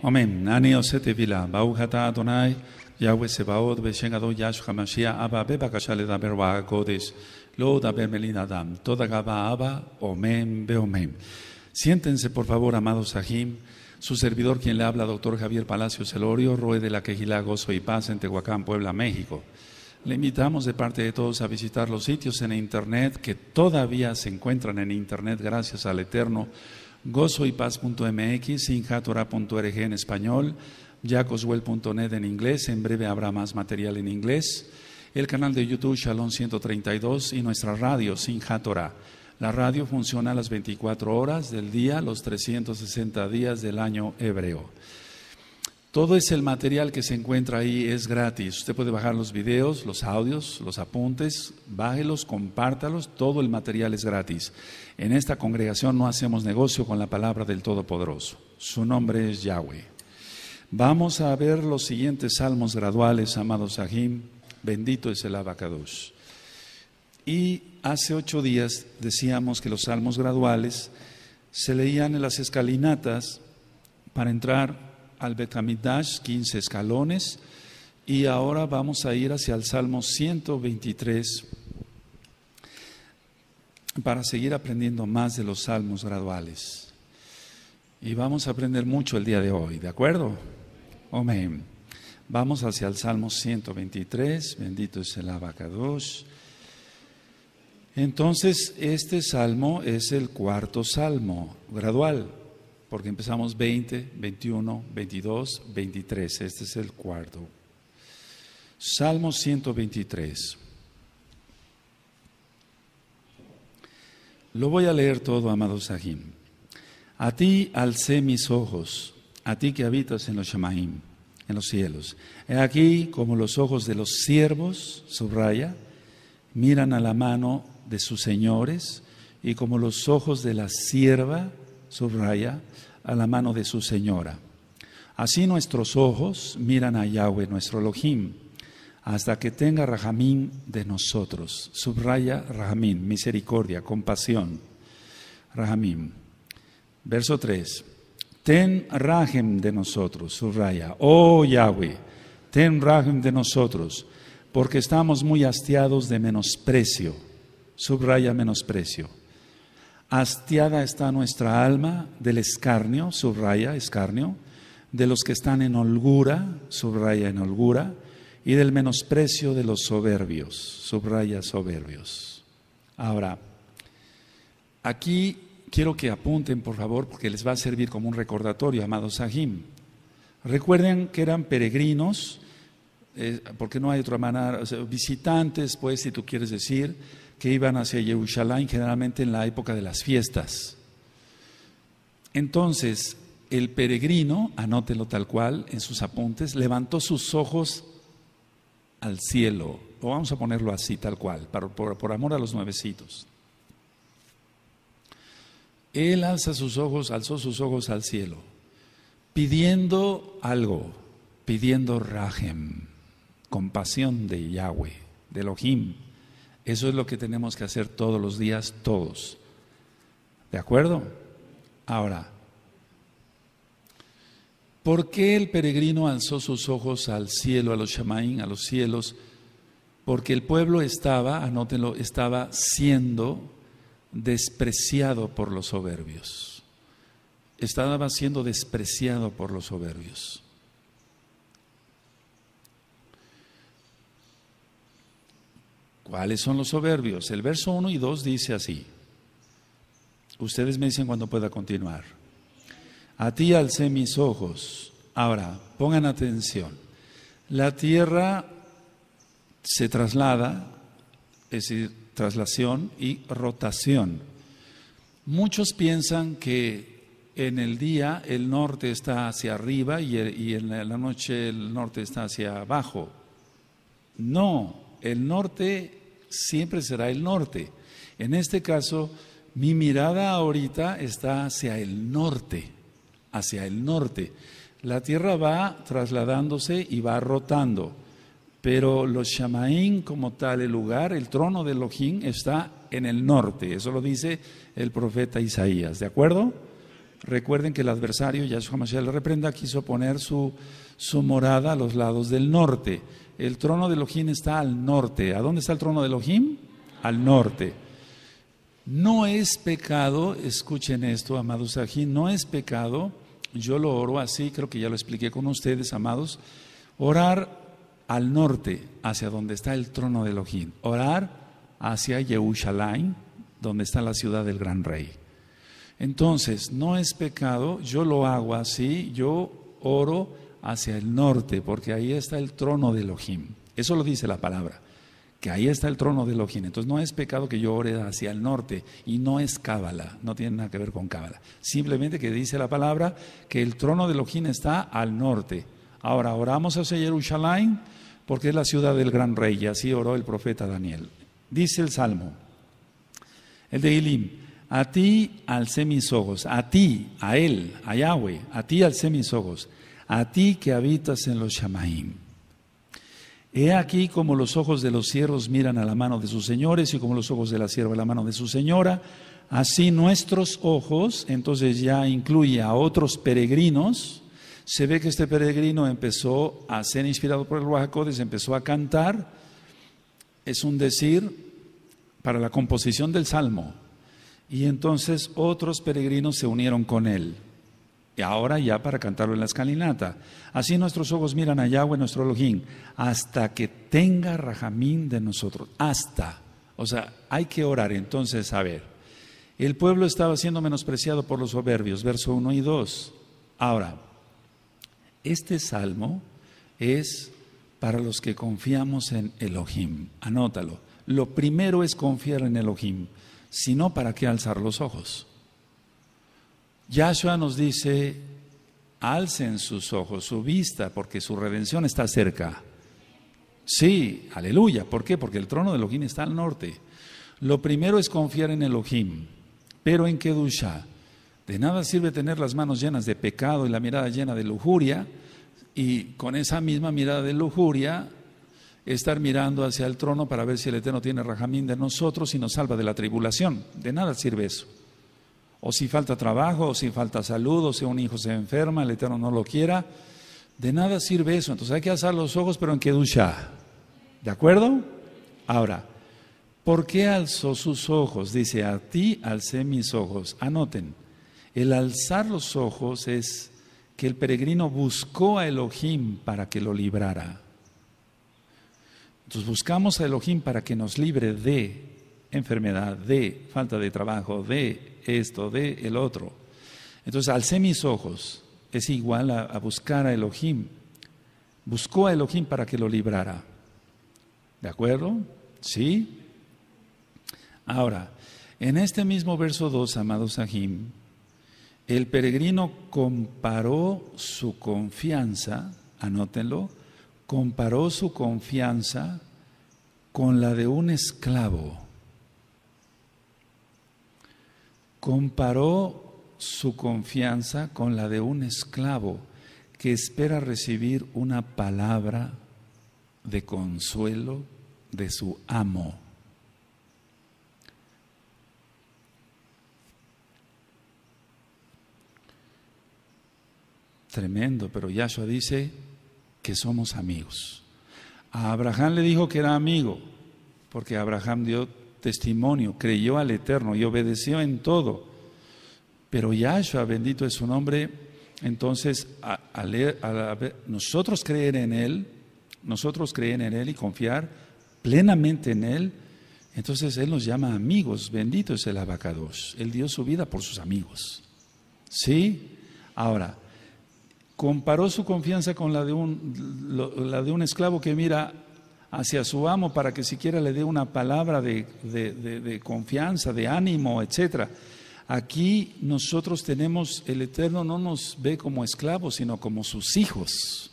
Amén. Siéntense, por favor, amados Sahim. Su servidor, quien le habla, doctor Javier Palacio Celorio Roe de la Quejila, Gozo y Paz, en Tehuacán, Puebla, México. Le invitamos de parte de todos a visitar los sitios en Internet que todavía se encuentran en Internet gracias al Eterno gozoypaz.mx, sinjatora.org e en español, yacoswell.net en inglés, en breve habrá más material en inglés, el canal de YouTube Shalom 132 y nuestra radio Sinjatora. La radio funciona a las 24 horas del día, los 360 días del año hebreo. Todo es el material que se encuentra ahí, es gratis. Usted puede bajar los videos, los audios, los apuntes, bájelos, compártalos, todo el material es gratis. En esta congregación no hacemos negocio con la palabra del Todopoderoso. Su nombre es Yahweh. Vamos a ver los siguientes salmos graduales, amados Ahim. Bendito es el Abacados. Y hace ocho días decíamos que los salmos graduales se leían en las escalinatas para entrar al Betamidash, 15 escalones. Y ahora vamos a ir hacia el Salmo 123 para seguir aprendiendo más de los salmos graduales. Y vamos a aprender mucho el día de hoy, ¿de acuerdo? Amén. Vamos hacia el Salmo 123, bendito es el Abacadosh. Entonces, este salmo es el cuarto salmo gradual porque empezamos 20, 21, 22, 23. Este es el cuarto. Salmo 123. Lo voy a leer todo, amado Sahim. A ti alcé mis ojos, a ti que habitas en los Shamaim, en los cielos. He aquí como los ojos de los siervos, subraya, miran a la mano de sus señores, y como los ojos de la sierva, subraya, a la mano de su señora. Así nuestros ojos miran a Yahweh, nuestro Elohim, hasta que tenga Rahamín de nosotros. Subraya Rahamín, misericordia, compasión. Rahamín. Verso 3. Ten rajem de nosotros, subraya. Oh Yahweh, ten Rahem de nosotros, porque estamos muy hastiados de menosprecio. Subraya menosprecio. Hastiada está nuestra alma del escarnio, subraya escarnio, de los que están en holgura, subraya en holgura, y del menosprecio de los soberbios, subraya soberbios. Ahora, aquí quiero que apunten, por favor, porque les va a servir como un recordatorio, amados Sahim. Recuerden que eran peregrinos, eh, porque no hay otra manera, visitantes, pues, si tú quieres decir, que iban hacia Jerusalén generalmente en la época de las fiestas. Entonces, el peregrino, anótelo tal cual en sus apuntes, levantó sus ojos al cielo, o vamos a ponerlo así tal cual, por, amor a los nuevecitos. Él alza sus ojos, alzó sus ojos al cielo, pidiendo algo, pidiendo rajem, compasión de Yahweh, de Elohim, eso es lo que tenemos que hacer todos los días, todos. ¿De acuerdo? Ahora, ¿por qué el peregrino alzó sus ojos al cielo, a los shamaín, a los cielos? Porque el pueblo estaba, anótenlo, estaba siendo despreciado por los soberbios. Estaba siendo despreciado por los soberbios. ¿Cuáles son los soberbios? El verso 1 y 2 dice así. Ustedes me dicen cuando pueda continuar. A ti alcé mis ojos. Ahora, pongan atención. La tierra se traslada, es decir, traslación y rotación. Muchos piensan que en el día el norte está hacia arriba y, y en la noche el norte está hacia abajo. No, el norte siempre será el norte. En este caso, mi mirada ahorita está hacia el norte, hacia el norte. La tierra va trasladándose y va rotando, pero los Shamaín como tal, el lugar, el trono de Elohim está en el norte. Eso lo dice el profeta Isaías, ¿de acuerdo? Recuerden que el adversario, Yahshua Mashiach le reprenda, quiso poner su, su morada a los lados del norte el trono de Elohim está al norte. ¿A dónde está el trono de Elohim? Al norte. No es pecado, escuchen esto, amados aquí, no es pecado, yo lo oro así, creo que ya lo expliqué con ustedes, amados, orar al norte, hacia donde está el trono de Elohim, orar hacia Yehushalayim, donde está la ciudad del gran rey. Entonces, no es pecado, yo lo hago así, yo oro hacia el norte, porque ahí está el trono de Elohim. Eso lo dice la palabra, que ahí está el trono de Elohim. Entonces no es pecado que yo ore hacia el norte y no es cábala, no tiene nada que ver con cábala. Simplemente que dice la palabra que el trono de Elohim está al norte. Ahora oramos hacia Jerusalén porque es la ciudad del gran rey y así oró el profeta Daniel. Dice el Salmo, el de Ilim, a ti alcé mis ojos, a ti, a él, a Yahweh, a ti alcé mis ojos a ti que habitas en los Shamaim. He aquí como los ojos de los siervos miran a la mano de sus señores y como los ojos de la sierva a la mano de su señora, así nuestros ojos, entonces ya incluye a otros peregrinos, se ve que este peregrino empezó a ser inspirado por el Ruajacodes, empezó a cantar, es un decir para la composición del Salmo, y entonces otros peregrinos se unieron con él. Y ahora ya para cantarlo en la escalinata. Así nuestros ojos miran a Yahweh, nuestro Elohim, hasta que tenga rajamín de nosotros. Hasta. O sea, hay que orar. Entonces, a ver, el pueblo estaba siendo menospreciado por los soberbios, verso 1 y 2. Ahora, este salmo es para los que confiamos en Elohim. Anótalo. Lo primero es confiar en Elohim. sino ¿para qué alzar los ojos? Yahshua nos dice, alcen sus ojos, su vista, porque su redención está cerca. Sí, aleluya. ¿Por qué? Porque el trono de Elohim está al norte. Lo primero es confiar en Elohim, pero en ducha? De nada sirve tener las manos llenas de pecado y la mirada llena de lujuria, y con esa misma mirada de lujuria estar mirando hacia el trono para ver si el Eterno tiene rajamín de nosotros y nos salva de la tribulación. De nada sirve eso o si falta trabajo, o si falta salud, o si un hijo se enferma, el Eterno no lo quiera, de nada sirve eso. Entonces hay que alzar los ojos, pero en ducha? ¿De acuerdo? Ahora, ¿por qué alzó sus ojos? Dice, a ti alcé mis ojos. Anoten, el alzar los ojos es que el peregrino buscó a Elohim para que lo librara. Entonces buscamos a Elohim para que nos libre de enfermedad, de falta de trabajo, de esto, de el otro. Entonces alcé mis ojos, es igual a, buscar a Elohim. Buscó a Elohim para que lo librara. ¿De acuerdo? ¿Sí? Ahora, en este mismo verso 2, amado Sahim, el peregrino comparó su confianza, anótenlo, comparó su confianza con la de un esclavo. comparó su confianza con la de un esclavo que espera recibir una palabra de consuelo de su amo. Tremendo, pero Yahshua dice que somos amigos. A Abraham le dijo que era amigo, porque Abraham dio testimonio, creyó al Eterno y obedeció en todo. Pero Yahshua, bendito es su nombre, entonces a, nosotros creer en Él, nosotros creer en Él y confiar plenamente en Él, entonces Él nos llama amigos, bendito es el abacados, Él dio su vida por sus amigos. ¿Sí? Ahora, comparó su confianza con la de un, la de un esclavo que mira hacia su amo para que siquiera le dé una palabra de, confianza, de ánimo, etcétera. Aquí nosotros tenemos, el Eterno no nos ve como esclavos, sino como sus hijos.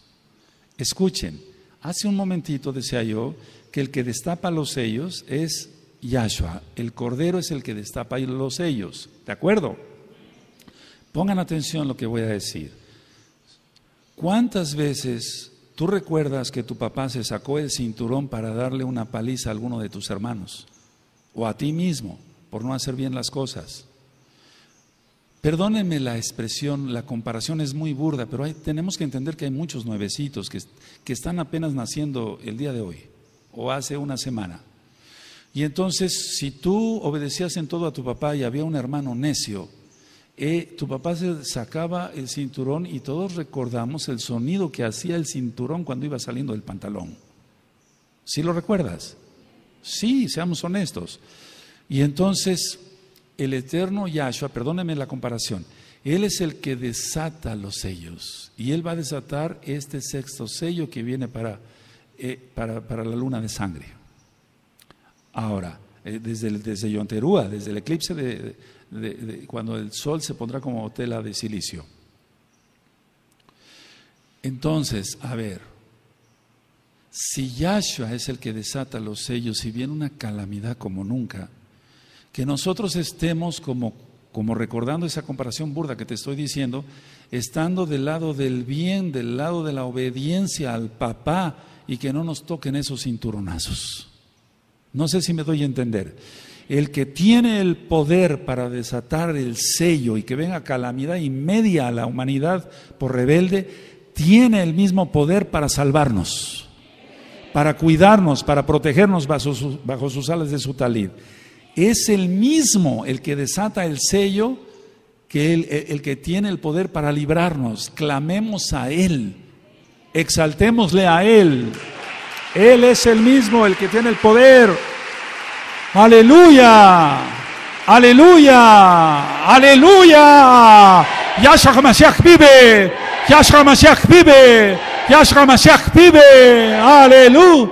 Escuchen, hace un momentito decía yo que el que destapa los sellos es Yahshua, el Cordero es el que destapa los sellos, ¿de acuerdo? Pongan atención lo que voy a decir. ¿Cuántas veces ¿Tú recuerdas que tu papá se sacó el cinturón para darle una paliza a alguno de tus hermanos? O a ti mismo, por no hacer bien las cosas. Perdónenme la expresión, la comparación es muy burda, pero hay, tenemos que entender que hay muchos nuevecitos que, que están apenas naciendo el día de hoy o hace una semana. Y entonces, si tú obedecías en todo a tu papá y había un hermano necio, eh, tu papá se sacaba el cinturón y todos recordamos el sonido que hacía el cinturón cuando iba saliendo del pantalón. ¿Sí lo recuerdas? Sí, seamos honestos. Y entonces el eterno Yahshua, perdóneme la comparación, Él es el que desata los sellos y Él va a desatar este sexto sello que viene para, eh, para, la luna de sangre. Ahora, eh, desde, el, desde Yonterúa, desde el eclipse de, cuando el sol se pondrá como tela de silicio. Entonces, a ver, si Yahshua es el que desata los sellos y viene una calamidad como nunca, que nosotros estemos como, como recordando esa comparación burda que te estoy diciendo, estando del lado del bien, del lado de la obediencia al papá y que no nos toquen esos cinturonazos. No sé si me doy a entender el que tiene el poder para desatar el sello y que venga calamidad y media a la humanidad por rebelde, tiene el mismo poder para salvarnos, para cuidarnos, para protegernos bajo sus, bajo sus alas de su talid. Es el mismo el que desata el sello que el, el que tiene el poder para librarnos. Clamemos a Él, exaltémosle a Él. Él es el mismo el que tiene el poder. Aleluya. Aleluya. Aleluya. Yahshua HaMashiach vive. Yahshua HaMashiach vive. Yahshua HaMashiach vive. Aleluya.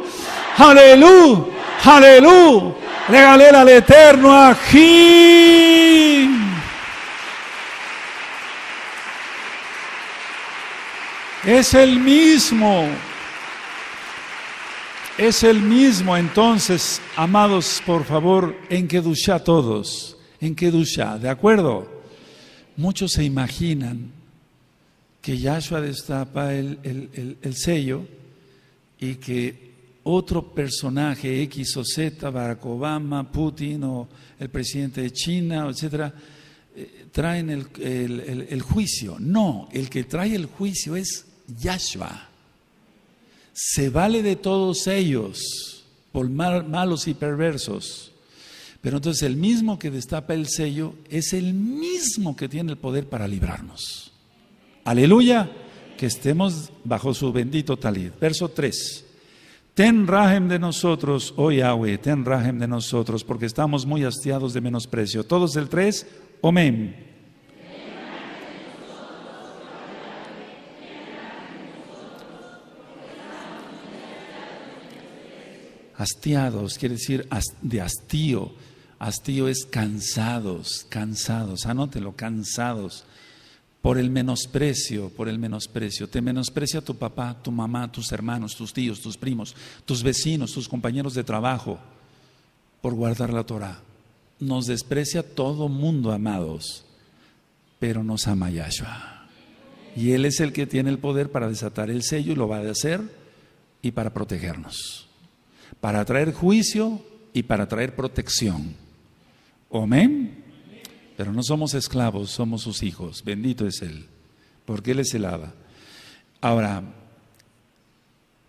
Aleluya. Aleluya. Regale al eterno aquí. Es el mismo. Es el mismo entonces, amados, por favor, en Kedusha todos, en Kedusha, ¿de acuerdo? Muchos se imaginan que Yahshua destapa el, sello y que otro personaje, X o Z, Barack Obama, Putin o el presidente de China, etcétera, eh, traen el juicio. No, el que trae el juicio es Yahshua. Se vale de todos ellos, por malos y perversos. Pero entonces el mismo que destapa el sello es el mismo que tiene el poder para librarnos. Aleluya, que estemos bajo su bendito talid. Verso 3. Ten rajem de nosotros, oh Yahweh, ten rajem de nosotros, porque estamos muy hastiados de menosprecio. Todos el 3, amén. Hastiados quiere decir de hastío. Hastío es cansados, cansados. Anótelo, cansados. Por el menosprecio, por el menosprecio. Te menosprecia tu papá, tu mamá, tus hermanos, tus tíos, tus primos, tus vecinos, tus compañeros de trabajo por guardar la Torah. Nos desprecia todo mundo, amados, pero nos ama Yahshua. Y Él es el que tiene el poder para desatar el sello y lo va a hacer y para protegernos para traer juicio y para traer protección. Amén. Pero no somos esclavos, somos sus hijos. Bendito es Él, porque Él es el Ahora,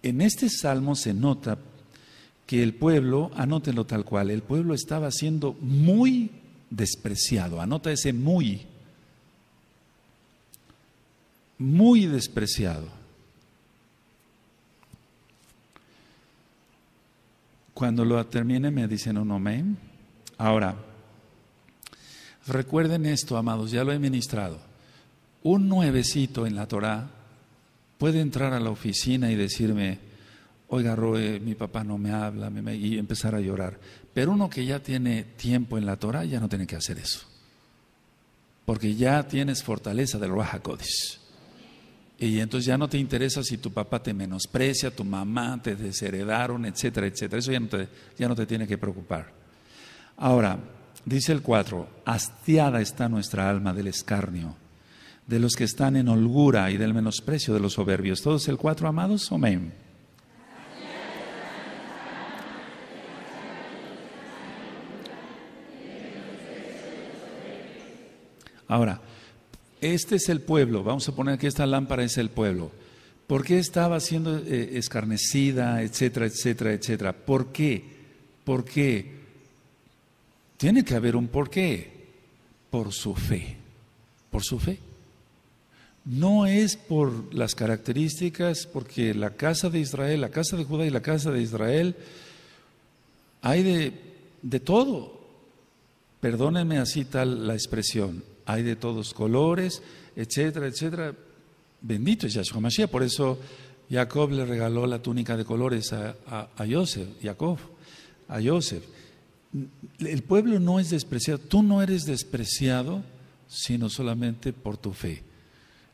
en este salmo se nota que el pueblo, anótenlo tal cual, el pueblo estaba siendo muy despreciado. Anota ese muy, muy despreciado. Cuando lo termine me dicen un amén. Ahora, recuerden esto, amados, ya lo he ministrado. Un nuevecito en la Torá puede entrar a la oficina y decirme, oiga, Roe, mi papá no me habla, y empezar a llorar. Pero uno que ya tiene tiempo en la Torá ya no tiene que hacer eso. Porque ya tienes fortaleza del Raja Kodesh. Y entonces ya no te interesa si tu papá te menosprecia, tu mamá te desheredaron, etcétera, etcétera. Eso ya no te, ya no te tiene que preocupar. Ahora, dice el 4, hastiada está nuestra alma del escarnio, de los que están en holgura y del menosprecio de los soberbios. Todos el 4, amados, amén. Ahora, este es el pueblo, vamos a poner que esta lámpara es el pueblo. ¿Por qué estaba siendo eh, escarnecida, etcétera, etcétera, etcétera? ¿Por qué? ¿Por qué? Tiene que haber un porqué. Por su fe. Por su fe. No es por las características, porque la casa de Israel, la casa de Judá y la casa de Israel, hay de, de todo. Perdónenme así tal la expresión hay de todos colores, etcétera, etcétera. Bendito es Yahshua Mashiach. Por eso Jacob le regaló la túnica de colores a, a, a Joseph, Jacob, a El pueblo no es despreciado. Tú no eres despreciado, sino solamente por tu fe.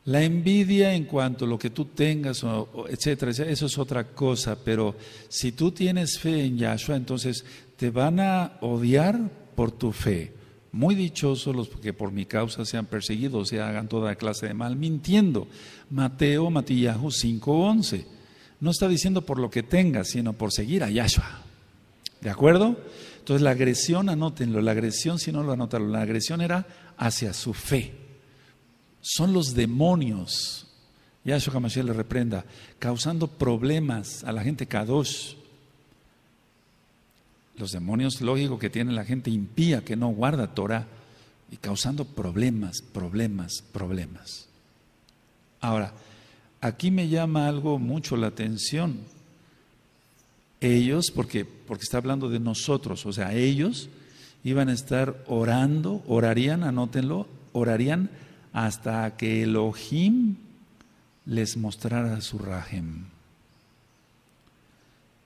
La envidia en cuanto a lo que tú tengas, etcétera, etcétera, eso es otra cosa, pero si tú tienes fe en Yahshua, entonces te van a odiar por tu fe. Muy dichosos los que por mi causa sean perseguidos, y hagan toda clase de mal mintiendo. Mateo, Matillahu 5:11. No está diciendo por lo que tenga, sino por seguir a Yahshua. ¿De acuerdo? Entonces la agresión, anótenlo, la agresión, si no lo anotan, la agresión era hacia su fe. Son los demonios, Yahshua Hamashiach le reprenda, causando problemas a la gente Kadosh los demonios, lógico, que tiene la gente impía, que no guarda Torah, y causando problemas, problemas, problemas. Ahora, aquí me llama algo mucho la atención. Ellos, porque, porque está hablando de nosotros, o sea, ellos iban a estar orando, orarían, anótenlo, orarían hasta que Elohim les mostrara su rajem.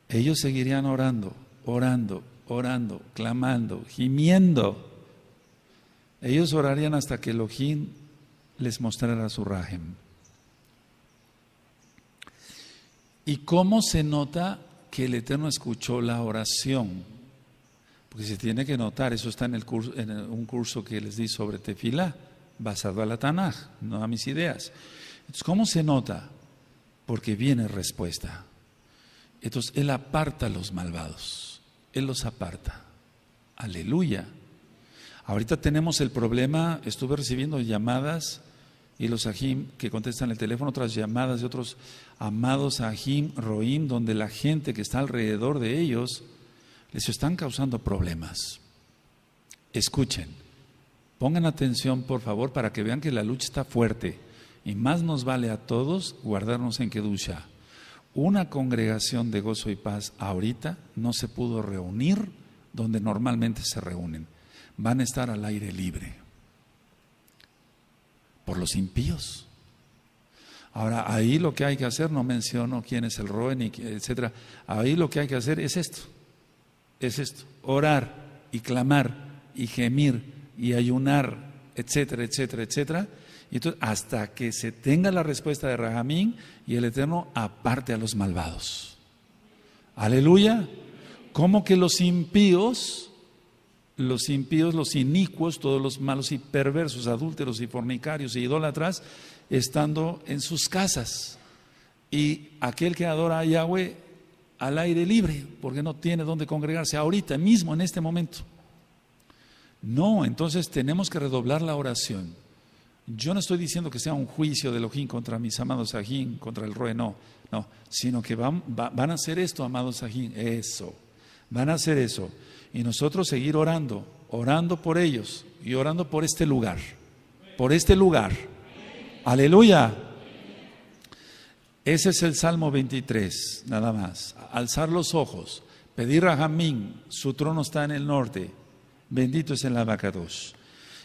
Ellos seguirían orando orando, orando, clamando, gimiendo. Ellos orarían hasta que Elohim les mostrara su rajem. ¿Y cómo se nota que el Eterno escuchó la oración? Porque se tiene que notar, eso está en, el curso, en un curso que les di sobre Tefilá, basado a la Tanaj, no a mis ideas. Entonces, ¿cómo se nota? Porque viene respuesta. Entonces, Él aparta a los malvados. Él los aparta. Aleluya. Ahorita tenemos el problema, estuve recibiendo llamadas y los ajim que contestan el teléfono, otras llamadas de otros amados ajim, roim, donde la gente que está alrededor de ellos les están causando problemas. Escuchen, pongan atención por favor para que vean que la lucha está fuerte y más nos vale a todos guardarnos en Kedusha una congregación de gozo y paz ahorita no se pudo reunir donde normalmente se reúnen. Van a estar al aire libre por los impíos. Ahora, ahí lo que hay que hacer, no menciono quién es el Roen, etcétera. Ahí lo que hay que hacer es esto: es esto, orar y clamar y gemir y ayunar, etcétera, etcétera, etcétera hasta que se tenga la respuesta de Rahamín y el Eterno aparte a los malvados. Aleluya. Como que los impíos, los impíos, los inicuos, todos los malos y perversos, adúlteros y fornicarios y idólatras, estando en sus casas? Y aquel que adora a Yahweh al aire libre, porque no tiene donde congregarse ahorita mismo, en este momento. No, entonces tenemos que redoblar la oración. Yo no estoy diciendo que sea un juicio de Elohim contra mis amados Sajín, contra el reno, no, no, sino que van, a hacer esto, amados Sajín, eso, van a hacer eso. Y nosotros seguir orando, orando por ellos y orando por este lugar, por este lugar. Aleluya. Ese es el Salmo 23, nada más. Alzar los ojos, pedir a Jamín, su trono está en el norte, bendito es el abacados.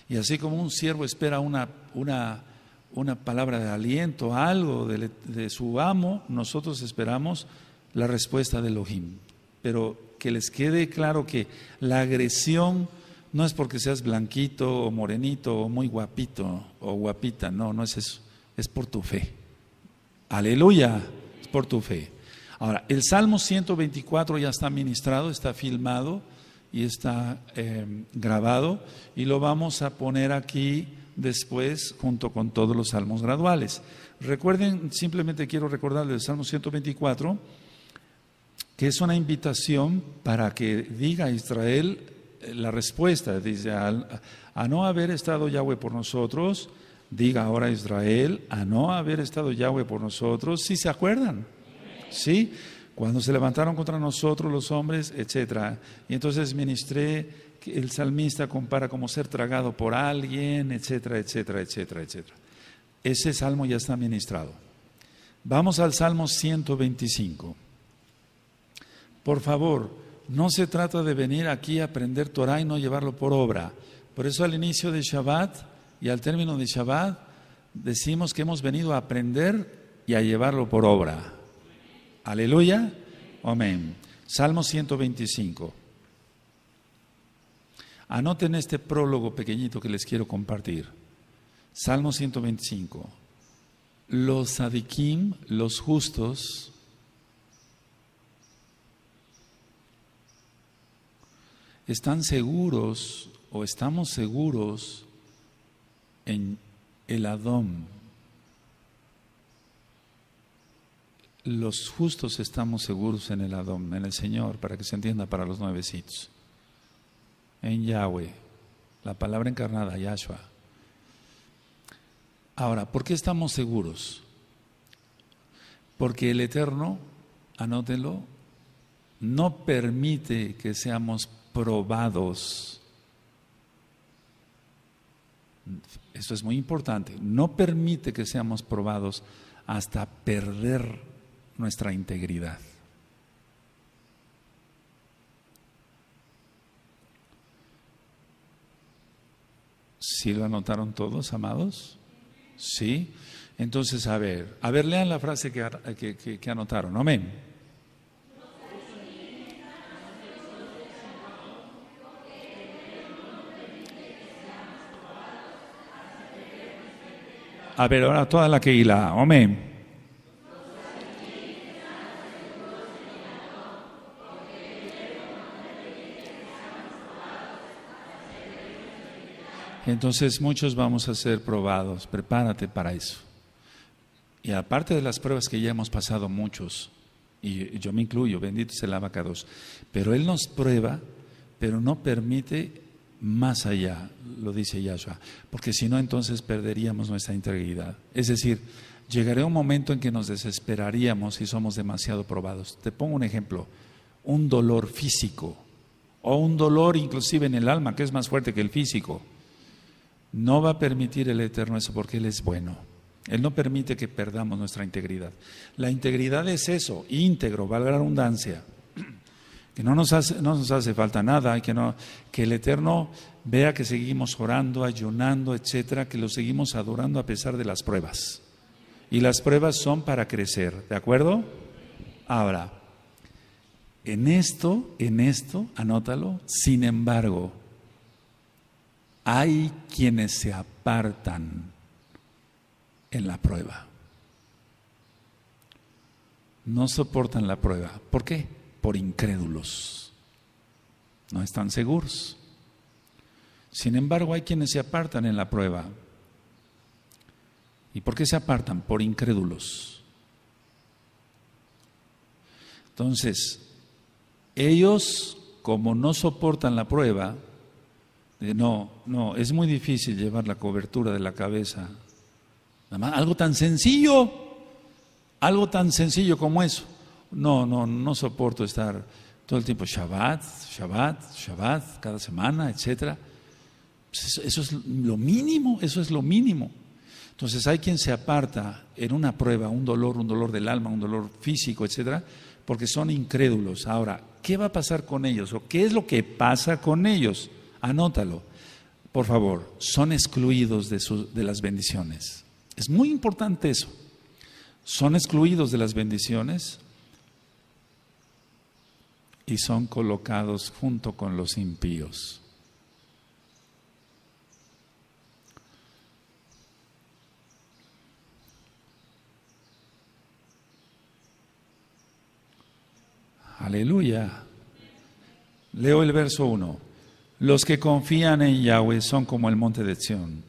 Y así como un siervo espera una, una, una palabra de aliento, algo de, de, su amo, nosotros esperamos la respuesta de Elohim. Pero que les quede claro que la agresión no es porque seas blanquito o morenito o muy guapito o guapita, no, no es eso, es por tu fe. Aleluya, es por tu fe. Ahora, el Salmo 124 ya está ministrado, está filmado y está eh, grabado y lo vamos a poner aquí después junto con todos los salmos graduales. Recuerden, simplemente quiero recordarles el Salmo 124, que es una invitación para que diga Israel eh, la respuesta. Dice, al, a no haber estado Yahweh por nosotros, diga ahora Israel, a no haber estado Yahweh por nosotros, si se acuerdan. Sí. Cuando se levantaron contra nosotros los hombres, etc. Y entonces ministré, el salmista compara como ser tragado por alguien, etcétera, etcétera, etcétera, etcétera. Ese salmo ya está ministrado. Vamos al Salmo 125. Por favor, no se trata de venir aquí a aprender Torah y no llevarlo por obra. Por eso al inicio de Shabbat y al término de Shabbat decimos que hemos venido a aprender y a llevarlo por obra. Aleluya. Amén. Salmo 125. Anoten este prólogo pequeñito que les quiero compartir. Salmo 125. Los adikim, los justos, están seguros o estamos seguros en el Adón los justos estamos seguros en el Adón, en el Señor, para que se entienda para los nuevecitos. En Yahweh, la palabra encarnada, Yahshua. Ahora, ¿por qué estamos seguros? Porque el Eterno, anótelo, no permite que seamos probados. Esto es muy importante. No permite que seamos probados hasta perder nuestra integridad. ¿Sí lo anotaron todos, amados? ¿Sí? Entonces, a ver, a ver, lean la frase que, que, que, anotaron. Amén. A ver, ahora toda la que hila. Amén. Entonces muchos vamos a ser probados, prepárate para eso. Y aparte de las pruebas que ya hemos pasado muchos, y yo me incluyo, bendito es el abacados, pero Él nos prueba, pero no permite más allá, lo dice Yahshua, porque si no entonces perderíamos nuestra integridad. Es decir, llegaré un momento en que nos desesperaríamos si somos demasiado probados. Te pongo un ejemplo, un dolor físico o un dolor inclusive en el alma que es más fuerte que el físico. No va a permitir el Eterno eso porque Él es bueno. Él no permite que perdamos nuestra integridad. La integridad es eso, íntegro, valga la abundancia. Que no nos hace, no nos hace falta nada, que, que el Eterno vea que seguimos orando, ayunando, etcétera, que lo seguimos adorando a pesar de las pruebas. Y las pruebas son para crecer, ¿de acuerdo? Ahora, en esto, en esto, anótalo, sin embargo, hay quienes se apartan en la prueba. No soportan la prueba. ¿Por qué? Por incrédulos. No están seguros. Sin embargo, hay quienes se apartan en la prueba. ¿Y por qué se apartan? Por incrédulos. Entonces, ellos, como no soportan la prueba, eh, no, no, es muy difícil llevar la cobertura de la cabeza. algo tan sencillo, algo tan sencillo como eso. No, no, no soporto estar todo el tiempo Shabbat, Shabbat, Shabbat, cada semana, etcétera. Pues eso es lo mínimo, eso es lo mínimo. Entonces hay quien se aparta en una prueba, un dolor, un dolor del alma, un dolor físico, etcétera, porque son incrédulos. Ahora, ¿qué va a pasar con ellos o qué es lo que pasa con ellos? anótalo, por favor, son excluidos de, las bendiciones. Es muy importante eso. Son excluidos de las bendiciones y son colocados junto con los impíos. Aleluya. Leo el verso 1. Los que confían en Yahweh son como el monte de Sion,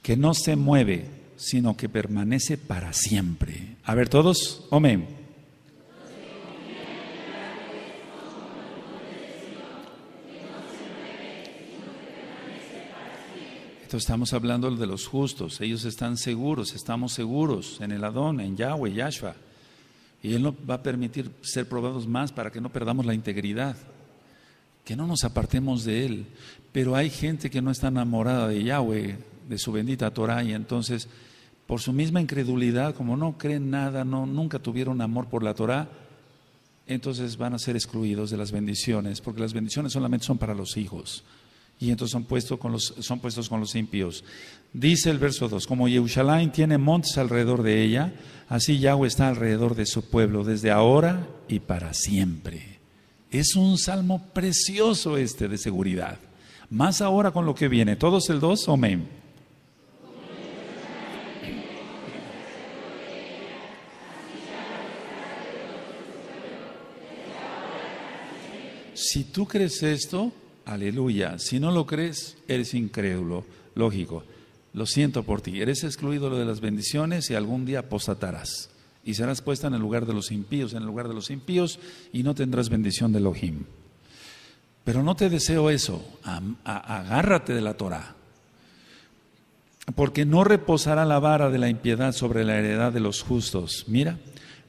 que no se mueve, sino que permanece para siempre. A ver todos, amén. Entonces estamos hablando de los justos, ellos están seguros, estamos seguros en el Adón, en Yahweh, Yahshua. Y Él nos va a permitir ser probados más para que no perdamos la integridad que no nos apartemos de Él. Pero hay gente que no está enamorada de Yahweh, de su bendita Torah, y entonces, por su misma incredulidad, como no creen nada, no, nunca tuvieron amor por la Torah, entonces van a ser excluidos de las bendiciones, porque las bendiciones solamente son para los hijos. Y entonces son, puestos con los, son puestos con los impíos. Dice el verso 2, como Jerusalén tiene montes alrededor de ella, así Yahweh está alrededor de su pueblo, desde ahora y para siempre. Es un salmo precioso este de seguridad. Más ahora con lo que viene. Todos el dos, amén. Si tú crees esto, aleluya. Si no lo crees, eres incrédulo. Lógico. Lo siento por ti. Eres excluido de las bendiciones y algún día posatarás y serás puesta en el lugar de los impíos, en el lugar de los impíos, y no tendrás bendición de Elohim. Pero no te deseo eso, agárrate de la Torah, porque no reposará la vara de la impiedad sobre la heredad de los justos. Mira,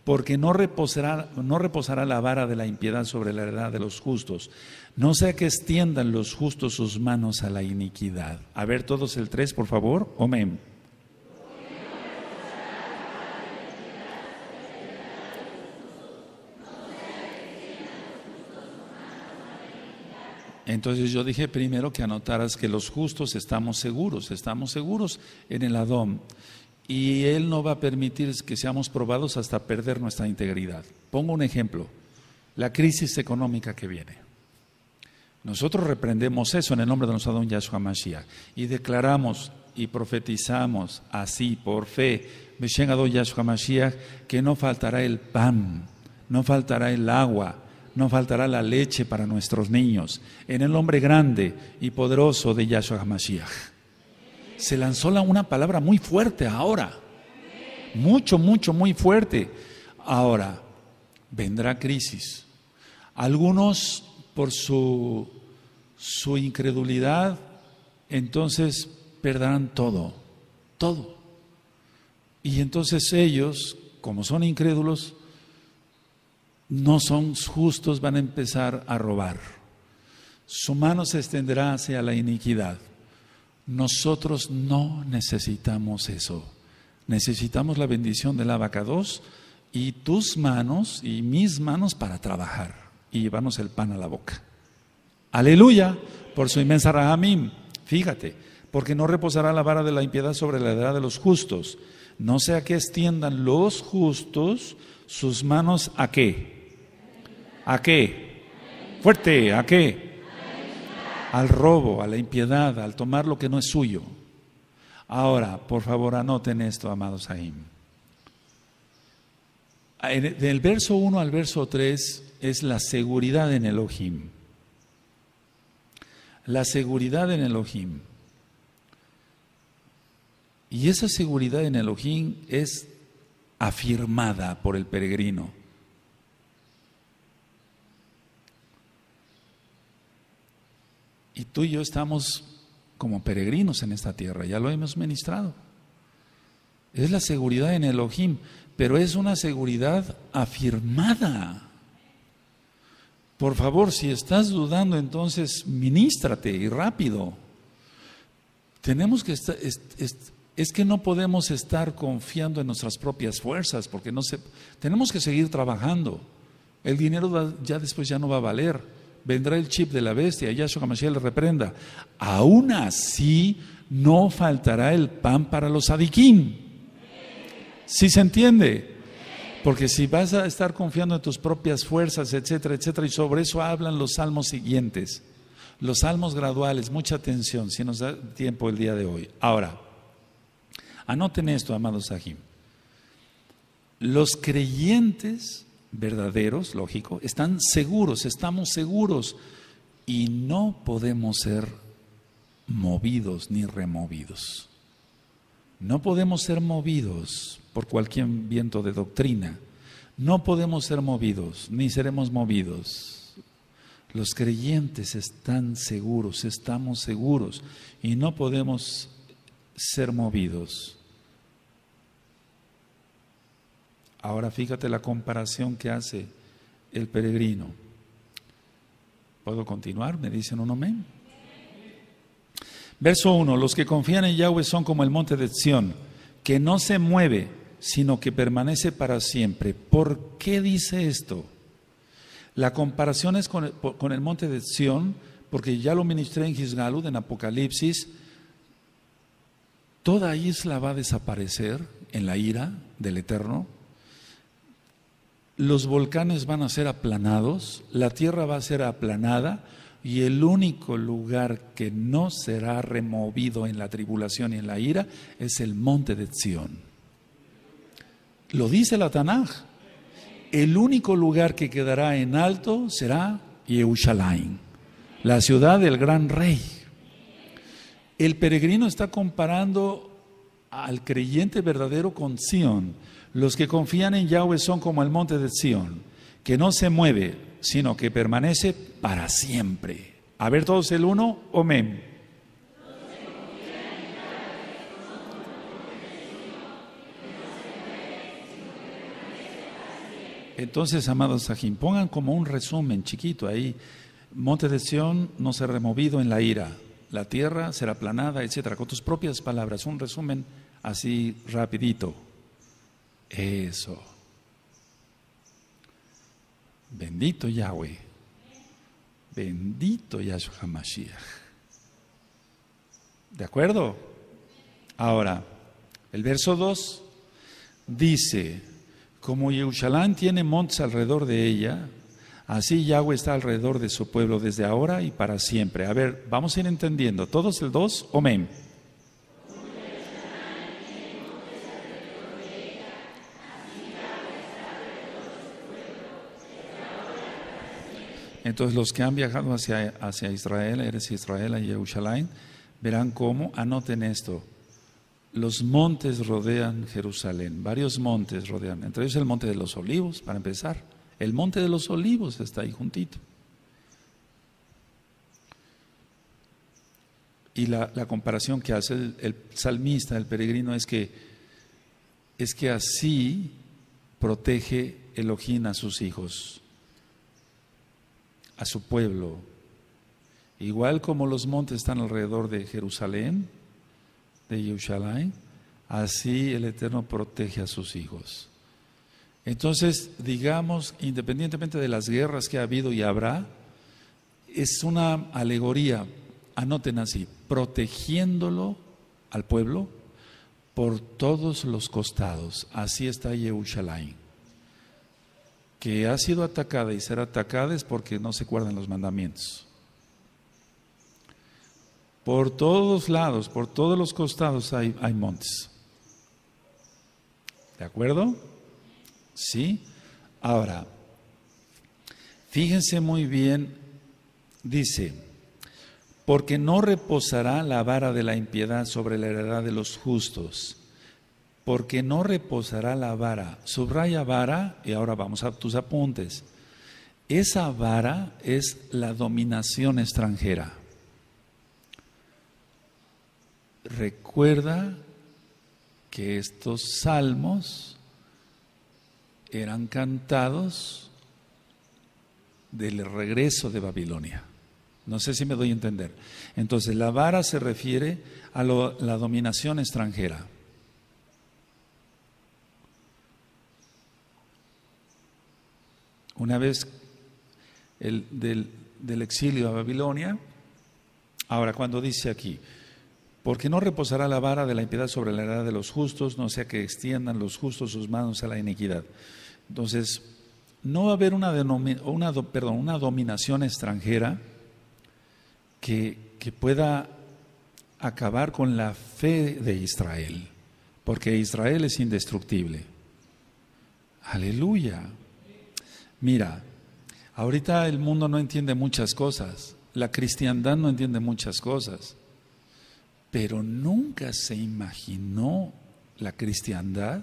porque no reposará, no reposará la vara de la impiedad sobre la heredad de los justos. No sea que extiendan los justos sus manos a la iniquidad. A ver todos el tres, por favor. Amén. Entonces yo dije primero que anotaras que los justos estamos seguros, estamos seguros en el Adón. Y Él no va a permitir que seamos probados hasta perder nuestra integridad. Pongo un ejemplo, la crisis económica que viene. Nosotros reprendemos eso en el nombre de nuestro Adón Yahshua Mashiach y declaramos y profetizamos así por fe, llega Adón Yahshua Mashiach, que no faltará el pan, no faltará el agua, no faltará la leche para nuestros niños. En el nombre grande y poderoso de Yahshua HaMashiach. Se lanzó una palabra muy fuerte ahora. Mucho, mucho, muy fuerte. Ahora, vendrá crisis. Algunos, por su, su incredulidad, entonces perderán todo, todo. Y entonces ellos, como son incrédulos, no son justos van a empezar a robar. Su mano se extenderá hacia la iniquidad. Nosotros no necesitamos eso. Necesitamos la bendición del abacados y tus manos y mis manos para trabajar y llevarnos el pan a la boca. Aleluya por su inmensa rahamim. Fíjate, porque no reposará la vara de la impiedad sobre la edad de los justos. No sea que extiendan los justos sus manos a qué? ¿A qué? Fuerte, ¿a qué? Al robo, a la impiedad, al tomar lo que no es suyo. Ahora, por favor, anoten esto, amados ahí. Del verso 1 al verso 3 es la seguridad en Elohim. La seguridad en Elohim. Y esa seguridad en Elohim es afirmada por el peregrino. Y tú y yo estamos como peregrinos en esta tierra, ya lo hemos ministrado. Es la seguridad en Elohim, pero es una seguridad afirmada. Por favor, si estás dudando, entonces ministrate y rápido. Tenemos que estar, es, es, que no podemos estar confiando en nuestras propias fuerzas, porque no se, tenemos que seguir trabajando. El dinero ya después ya no va a valer vendrá el chip de la bestia, Yahshua su le reprenda. Aún así, no faltará el pan para los adiquín. ¿Sí se entiende? Porque si vas a estar confiando en tus propias fuerzas, etcétera, etcétera, y sobre eso hablan los salmos siguientes, los salmos graduales, mucha atención, si nos da tiempo el día de hoy. Ahora, anoten esto, amados Sahim. Los creyentes verdaderos, lógico, están seguros, estamos seguros y no podemos ser movidos ni removidos. No podemos ser movidos por cualquier viento de doctrina. No podemos ser movidos, ni seremos movidos. Los creyentes están seguros, estamos seguros y no podemos ser movidos. Ahora fíjate la comparación que hace el peregrino. ¿Puedo continuar? Me dicen un amén. Verso 1. Los que confían en Yahweh son como el monte de Sión, que no se mueve, sino que permanece para siempre. ¿Por qué dice esto? La comparación es con el, monte de Sión, porque ya lo ministré en Gisgalud, en Apocalipsis. Toda isla va a desaparecer en la ira del Eterno, los volcanes van a ser aplanados, la tierra va a ser aplanada y el único lugar que no será removido en la tribulación y en la ira es el monte de Sion. Lo dice la Tanaj. El único lugar que quedará en alto será Yehushalayim, la ciudad del gran rey. El peregrino está comparando al creyente verdadero con Sion. Los que confían en Yahweh son como el monte de Sión, que no se mueve, sino que permanece para siempre. A ver todos el uno, amén. Entonces, amados Sajín, pongan como un resumen chiquito ahí. Monte de Sión no se ha removido en la ira, la tierra será aplanada, etcétera, con tus propias palabras, un resumen así rapidito. Eso. Bendito Yahweh. Bendito Yahshua HaMashiach. ¿De acuerdo? Ahora, el verso 2 dice, como Yerushalán tiene montes alrededor de ella, así Yahweh está alrededor de su pueblo desde ahora y para siempre. A ver, vamos a ir entendiendo. ¿Todos el 2? Amén. Entonces los que han viajado hacia, hacia Israel, Eres Israel y Jerusalén, verán cómo, anoten esto, los montes rodean Jerusalén, varios montes rodean, entre ellos el monte de los olivos, para empezar, el monte de los olivos está ahí juntito. Y la, comparación que hace el, salmista, el peregrino, es que, es que así protege Elohim a sus hijos a su pueblo. Igual como los montes están alrededor de Jerusalén, de Yerushalayim, así el Eterno protege a sus hijos. Entonces, digamos, independientemente de las guerras que ha habido y habrá, es una alegoría, anoten así, protegiéndolo al pueblo por todos los costados. Así está Yerushalayim que ha sido atacada y será atacada es porque no se guardan los mandamientos. Por todos lados, por todos los costados hay, hay montes. ¿De acuerdo? Sí. Ahora, fíjense muy bien, dice, porque no reposará la vara de la impiedad sobre la heredad de los justos porque no reposará la vara. Subraya vara y ahora vamos a tus apuntes. Esa vara es la dominación extranjera. Recuerda que estos salmos eran cantados del regreso de Babilonia. No sé si me doy a entender. Entonces, la vara se refiere a la dominación extranjera. Una vez del, exilio a Babilonia, ahora cuando dice aquí, porque no reposará la vara de la impiedad sobre la edad de los justos, no sea que extiendan los justos sus manos a la iniquidad. Entonces, no va a haber una, perdón, una dominación extranjera que pueda acabar con la fe de Israel, porque Israel es indestructible. Aleluya. Mira, ahorita el mundo no entiende muchas cosas, la cristiandad no entiende muchas cosas, pero nunca se imaginó la cristiandad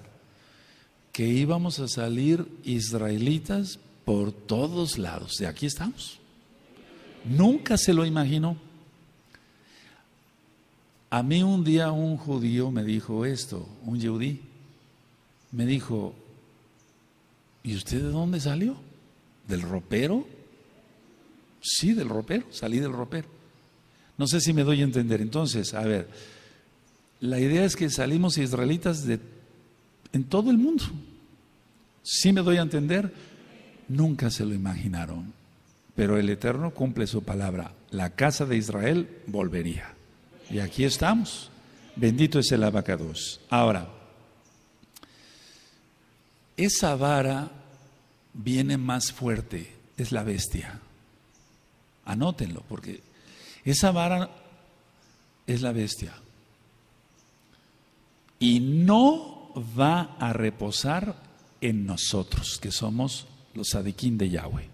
que íbamos a salir israelitas por todos lados. De aquí estamos. Nunca se lo imaginó. A mí un día un judío me dijo esto, un yudí, me dijo, ¿Y usted de dónde salió? ¿Del ropero? Sí, del ropero, salí del ropero. No sé si me doy a entender. Entonces, a ver, la idea es que salimos israelitas de, en todo el mundo. si me doy a entender? Nunca se lo imaginaron. Pero el Eterno cumple su palabra. La casa de Israel volvería. Y aquí estamos. Bendito es el abacados. Ahora, esa vara viene más fuerte, es la bestia. Anótenlo, porque esa vara es la bestia. Y no va a reposar en nosotros, que somos los sadiquín de Yahweh.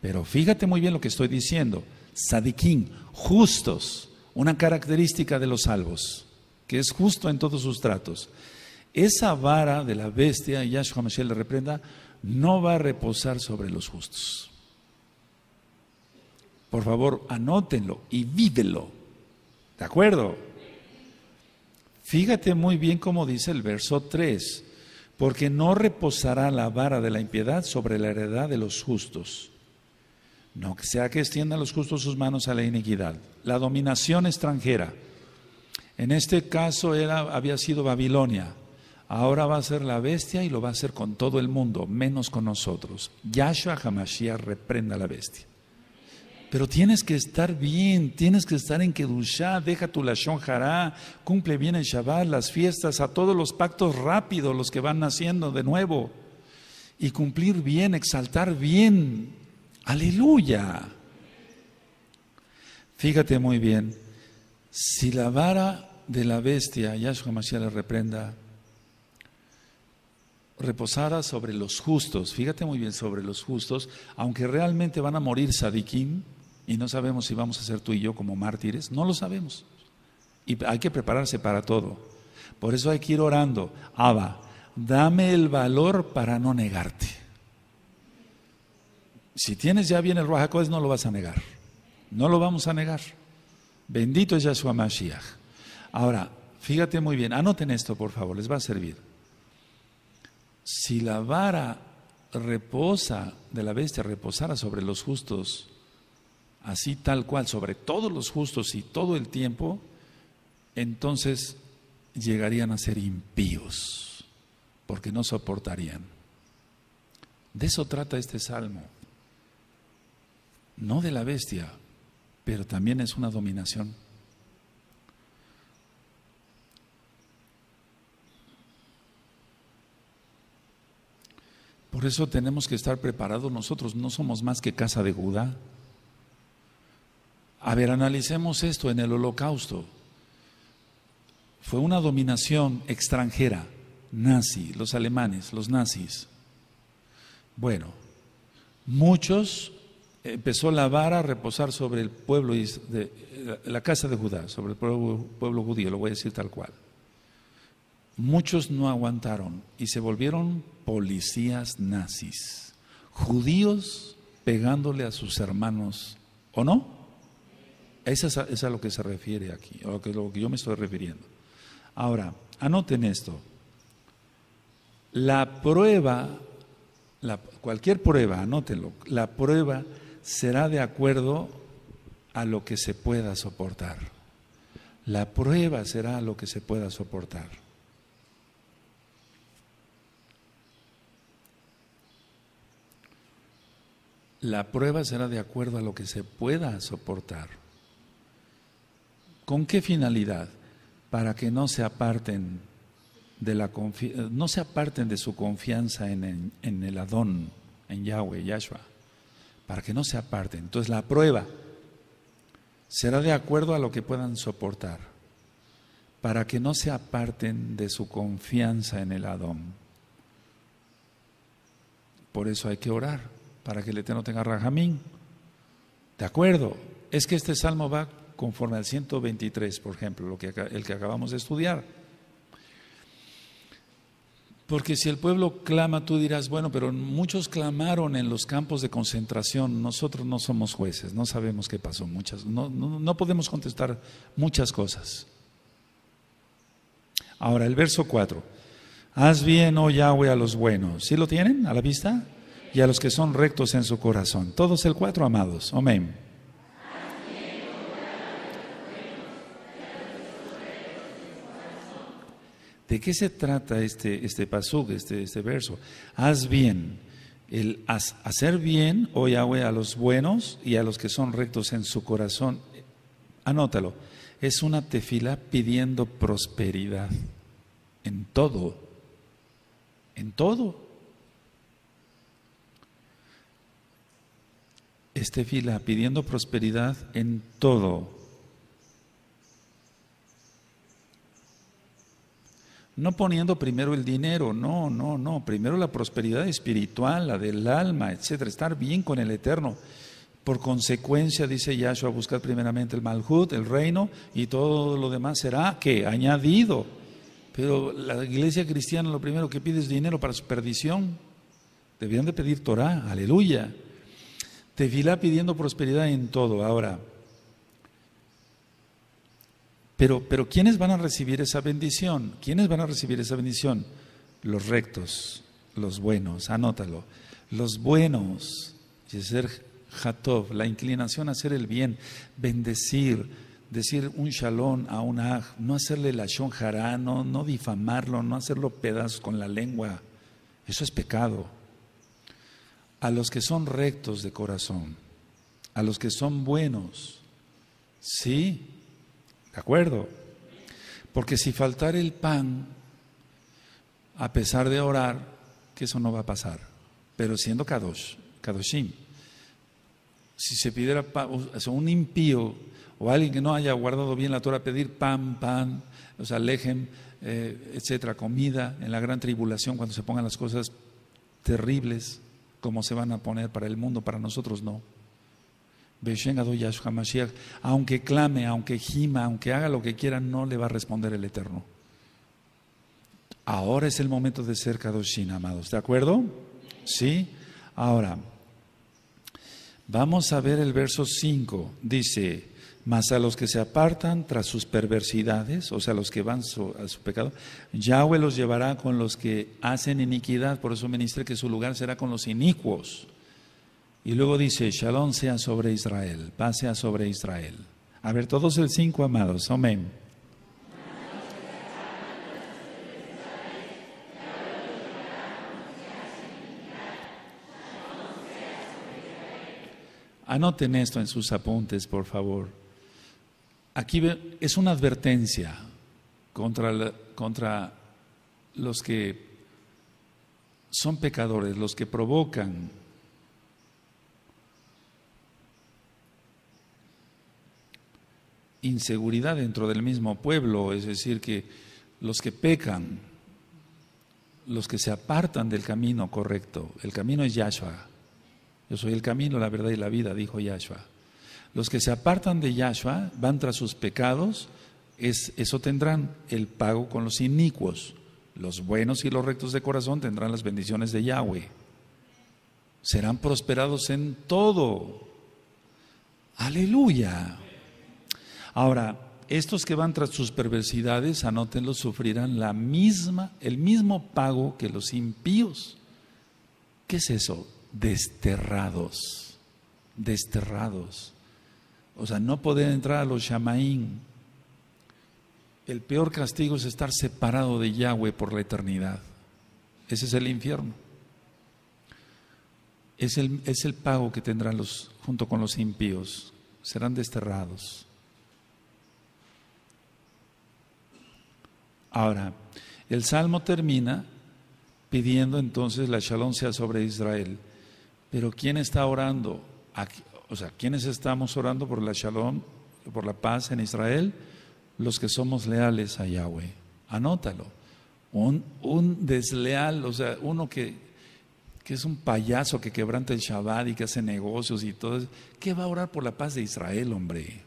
Pero fíjate muy bien lo que estoy diciendo. Sadiquín, justos, una característica de los salvos, que es justo en todos sus tratos esa vara de la bestia, y Yahshua Mashiach le reprenda, no va a reposar sobre los justos. Por favor, anótenlo y vívelo. ¿De acuerdo? Fíjate muy bien cómo dice el verso 3, porque no reposará la vara de la impiedad sobre la heredad de los justos. No sea que extiendan los justos sus manos a la iniquidad. La dominación extranjera. En este caso era, había sido Babilonia. Ahora va a ser la bestia y lo va a hacer con todo el mundo, menos con nosotros. Yahshua Hamashiach reprenda a la bestia. Pero tienes que estar bien, tienes que estar en Kedushá, deja tu Lashon Hará, cumple bien el Shabbat, las fiestas, a todos los pactos rápidos, los que van naciendo de nuevo. Y cumplir bien, exaltar bien. Aleluya. Fíjate muy bien, si la vara de la bestia, Yahshua Hamashia la reprenda, reposara sobre los justos, fíjate muy bien sobre los justos, aunque realmente van a morir Sadikim, y no sabemos si vamos a ser tú y yo como mártires, no lo sabemos. Y hay que prepararse para todo. Por eso hay que ir orando. Abba, dame el valor para no negarte. Si tienes ya bien el Ruajacodes, no lo vas a negar. No lo vamos a negar. Bendito es Yahshua Mashiach. Ahora, fíjate muy bien, anoten esto por favor, les va a servir si la vara reposa de la bestia reposara sobre los justos, así tal cual, sobre todos los justos y todo el tiempo, entonces llegarían a ser impíos, porque no soportarían. De eso trata este salmo, no de la bestia, pero también es una dominación Por eso tenemos que estar preparados nosotros, no somos más que casa de Judá. A ver, analicemos esto en el holocausto. Fue una dominación extranjera, nazi, los alemanes, los nazis. Bueno, muchos empezó la vara a reposar sobre el pueblo, de, la casa de Judá, sobre el pueblo judío, lo voy a decir tal cual. Muchos no aguantaron y se volvieron policías nazis, judíos pegándole a sus hermanos, ¿o no? Eso es, a, lo que se refiere aquí, a lo que, yo me estoy refiriendo. Ahora, anoten esto. La prueba, cualquier prueba, anótenlo, la prueba será de acuerdo a lo que se pueda soportar. La prueba será lo que se pueda soportar. La prueba será de acuerdo a lo que se pueda soportar. ¿Con qué finalidad? Para que no se aparten de, la no se aparten de su confianza en, en, en el Adón, en Yahweh, Yahshua. Para que no se aparten. Entonces la prueba será de acuerdo a lo que puedan soportar. Para que no se aparten de su confianza en el Adón. Por eso hay que orar para que el Eterno tenga rajamín. De acuerdo, es que este salmo va conforme al 123, por ejemplo, lo que, el que acabamos de estudiar. Porque si el pueblo clama, tú dirás, bueno, pero muchos clamaron en los campos de concentración, nosotros no somos jueces, no sabemos qué pasó, muchas, no, no, no podemos contestar muchas cosas. Ahora, el verso 4. Haz bien, oh Yahweh, a los buenos. ¿Sí lo tienen a la vista? y a los que son rectos en su corazón. Todos el cuatro, amados. Amén. ¿De qué se trata este, este este, este verso? Haz bien. El hacer bien, oh Yahweh, a los buenos y a los que son rectos en su corazón. Anótalo. Es una tefila pidiendo prosperidad en todo. En todo. este fila pidiendo prosperidad en todo. No poniendo primero el dinero, no, no, no, primero la prosperidad espiritual, la del alma, etcétera, estar bien con el Eterno. Por consecuencia, dice Yahshua, buscar primeramente el Malhut, el reino, y todo lo demás será que añadido. Pero la iglesia cristiana lo primero que pide es dinero para su perdición. Debían de pedir Torah, aleluya vila pidiendo prosperidad en todo. Ahora, pero, pero ¿quiénes van a recibir esa bendición? ¿Quiénes van a recibir esa bendición? Los rectos, los buenos, anótalo. Los buenos, ser jatov, la inclinación a hacer el bien, bendecir, decir un shalom a un aj, no hacerle la shon no, no difamarlo, no hacerlo pedazos con la lengua. Eso es pecado a los que son rectos de corazón, a los que son buenos. Sí, de acuerdo. Porque si faltar el pan, a pesar de orar, que eso no va a pasar. Pero siendo Kadosh, Kadoshim, si se pidiera pan, un impío o alguien que no haya guardado bien la Torah, pedir pan, pan, o sea, lejen, eh, etcétera, comida en la gran tribulación cuando se pongan las cosas terribles ¿Cómo se van a poner para el mundo, para nosotros no. Aunque clame, aunque gima, aunque haga lo que quiera, no le va a responder el Eterno. Ahora es el momento de ser Kadoshin, amados. ¿De acuerdo? Sí. Ahora, vamos a ver el verso 5. Dice, mas a los que se apartan tras sus perversidades, o sea, los que van a su pecado, Yahweh los llevará con los que hacen iniquidad. Por eso ministre que su lugar será con los inicuos. Y luego dice, Shalom sea sobre Israel, paz sea sobre Israel. A ver, todos el cinco, amados. Amén. Anoten esto en sus apuntes, por favor. Aquí es una advertencia contra, contra los que son pecadores, los que provocan inseguridad dentro del mismo pueblo, es decir, que los que pecan, los que se apartan del camino correcto, el camino es Yahshua. Yo soy el camino, la verdad y la vida, dijo Yahshua. Los que se apartan de Yahshua van tras sus pecados, eso tendrán el pago con los inicuos. Los buenos y los rectos de corazón tendrán las bendiciones de Yahweh. Serán prosperados en todo. Aleluya. Ahora, estos que van tras sus perversidades, anótenlos, sufrirán la misma, el mismo pago que los impíos. ¿Qué es eso? Desterrados. Desterrados. O sea, no poder entrar a los Shamaín. El peor castigo es estar separado de Yahweh por la eternidad. Ese es el infierno. Es el, pago que tendrán los, junto con los impíos. Serán desterrados. Ahora, el salmo termina pidiendo entonces la shalom sea sobre Israel. Pero ¿quién está orando? O sea, ¿quiénes estamos orando por la shalom, por la paz en Israel? Los que somos leales a Yahweh. Anótalo. Un, desleal, o sea, uno que, que, es un payaso que quebranta el Shabbat y que hace negocios y todo eso. ¿Qué va a orar por la paz de Israel, hombre?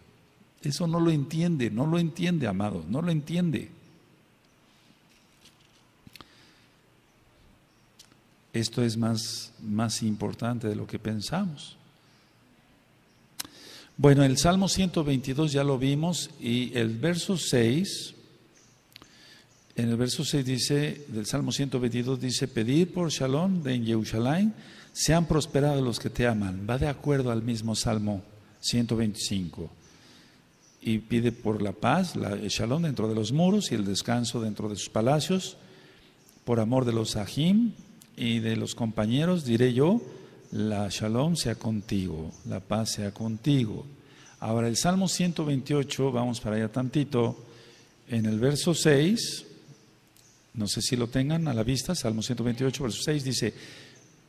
Eso no lo entiende, no lo entiende, amado, no lo entiende. Esto es más, más importante de lo que pensamos. Bueno, el Salmo 122 ya lo vimos y el verso 6, en el verso 6 dice, del Salmo 122 dice, pedir por Shalom de se sean prosperados los que te aman. Va de acuerdo al mismo Salmo 125. Y pide por la paz, la, Shalom dentro de los muros y el descanso dentro de sus palacios, por amor de los Ahim y de los compañeros, diré yo, la shalom sea contigo, la paz sea contigo. Ahora el Salmo 128, vamos para allá tantito, en el verso 6, no sé si lo tengan a la vista, Salmo 128, verso 6 dice,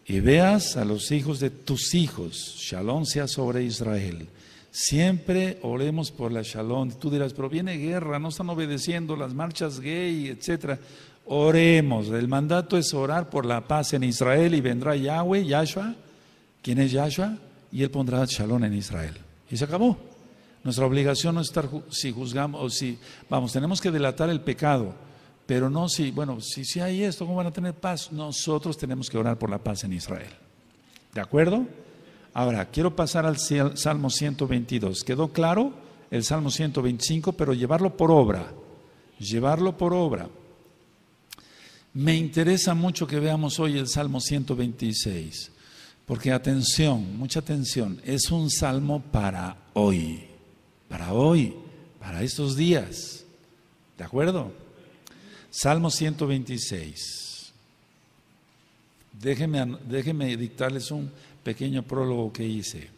y veas a los hijos de tus hijos, shalom sea sobre Israel. Siempre oremos por la shalom. Tú dirás, pero viene guerra, no están obedeciendo las marchas gay, etcétera. Oremos. El mandato es orar por la paz en Israel y vendrá Yahweh, Yahshua, ¿Quién es Yahshua? Y él pondrá shalom en Israel. Y se acabó. Nuestra obligación no es estar si juzgamos o si vamos, tenemos que delatar el pecado, pero no si, bueno, si si hay esto, ¿cómo van a tener paz? Nosotros tenemos que orar por la paz en Israel. ¿De acuerdo? Ahora, quiero pasar al Salmo 122. ¿Quedó claro el Salmo 125? Pero llevarlo por obra. Llevarlo por obra. Me interesa mucho que veamos hoy el Salmo 126. Porque atención, mucha atención, es un salmo para hoy, para hoy, para estos días. ¿De acuerdo? Salmo 126. déjenme déjeme dictarles un pequeño prólogo que hice.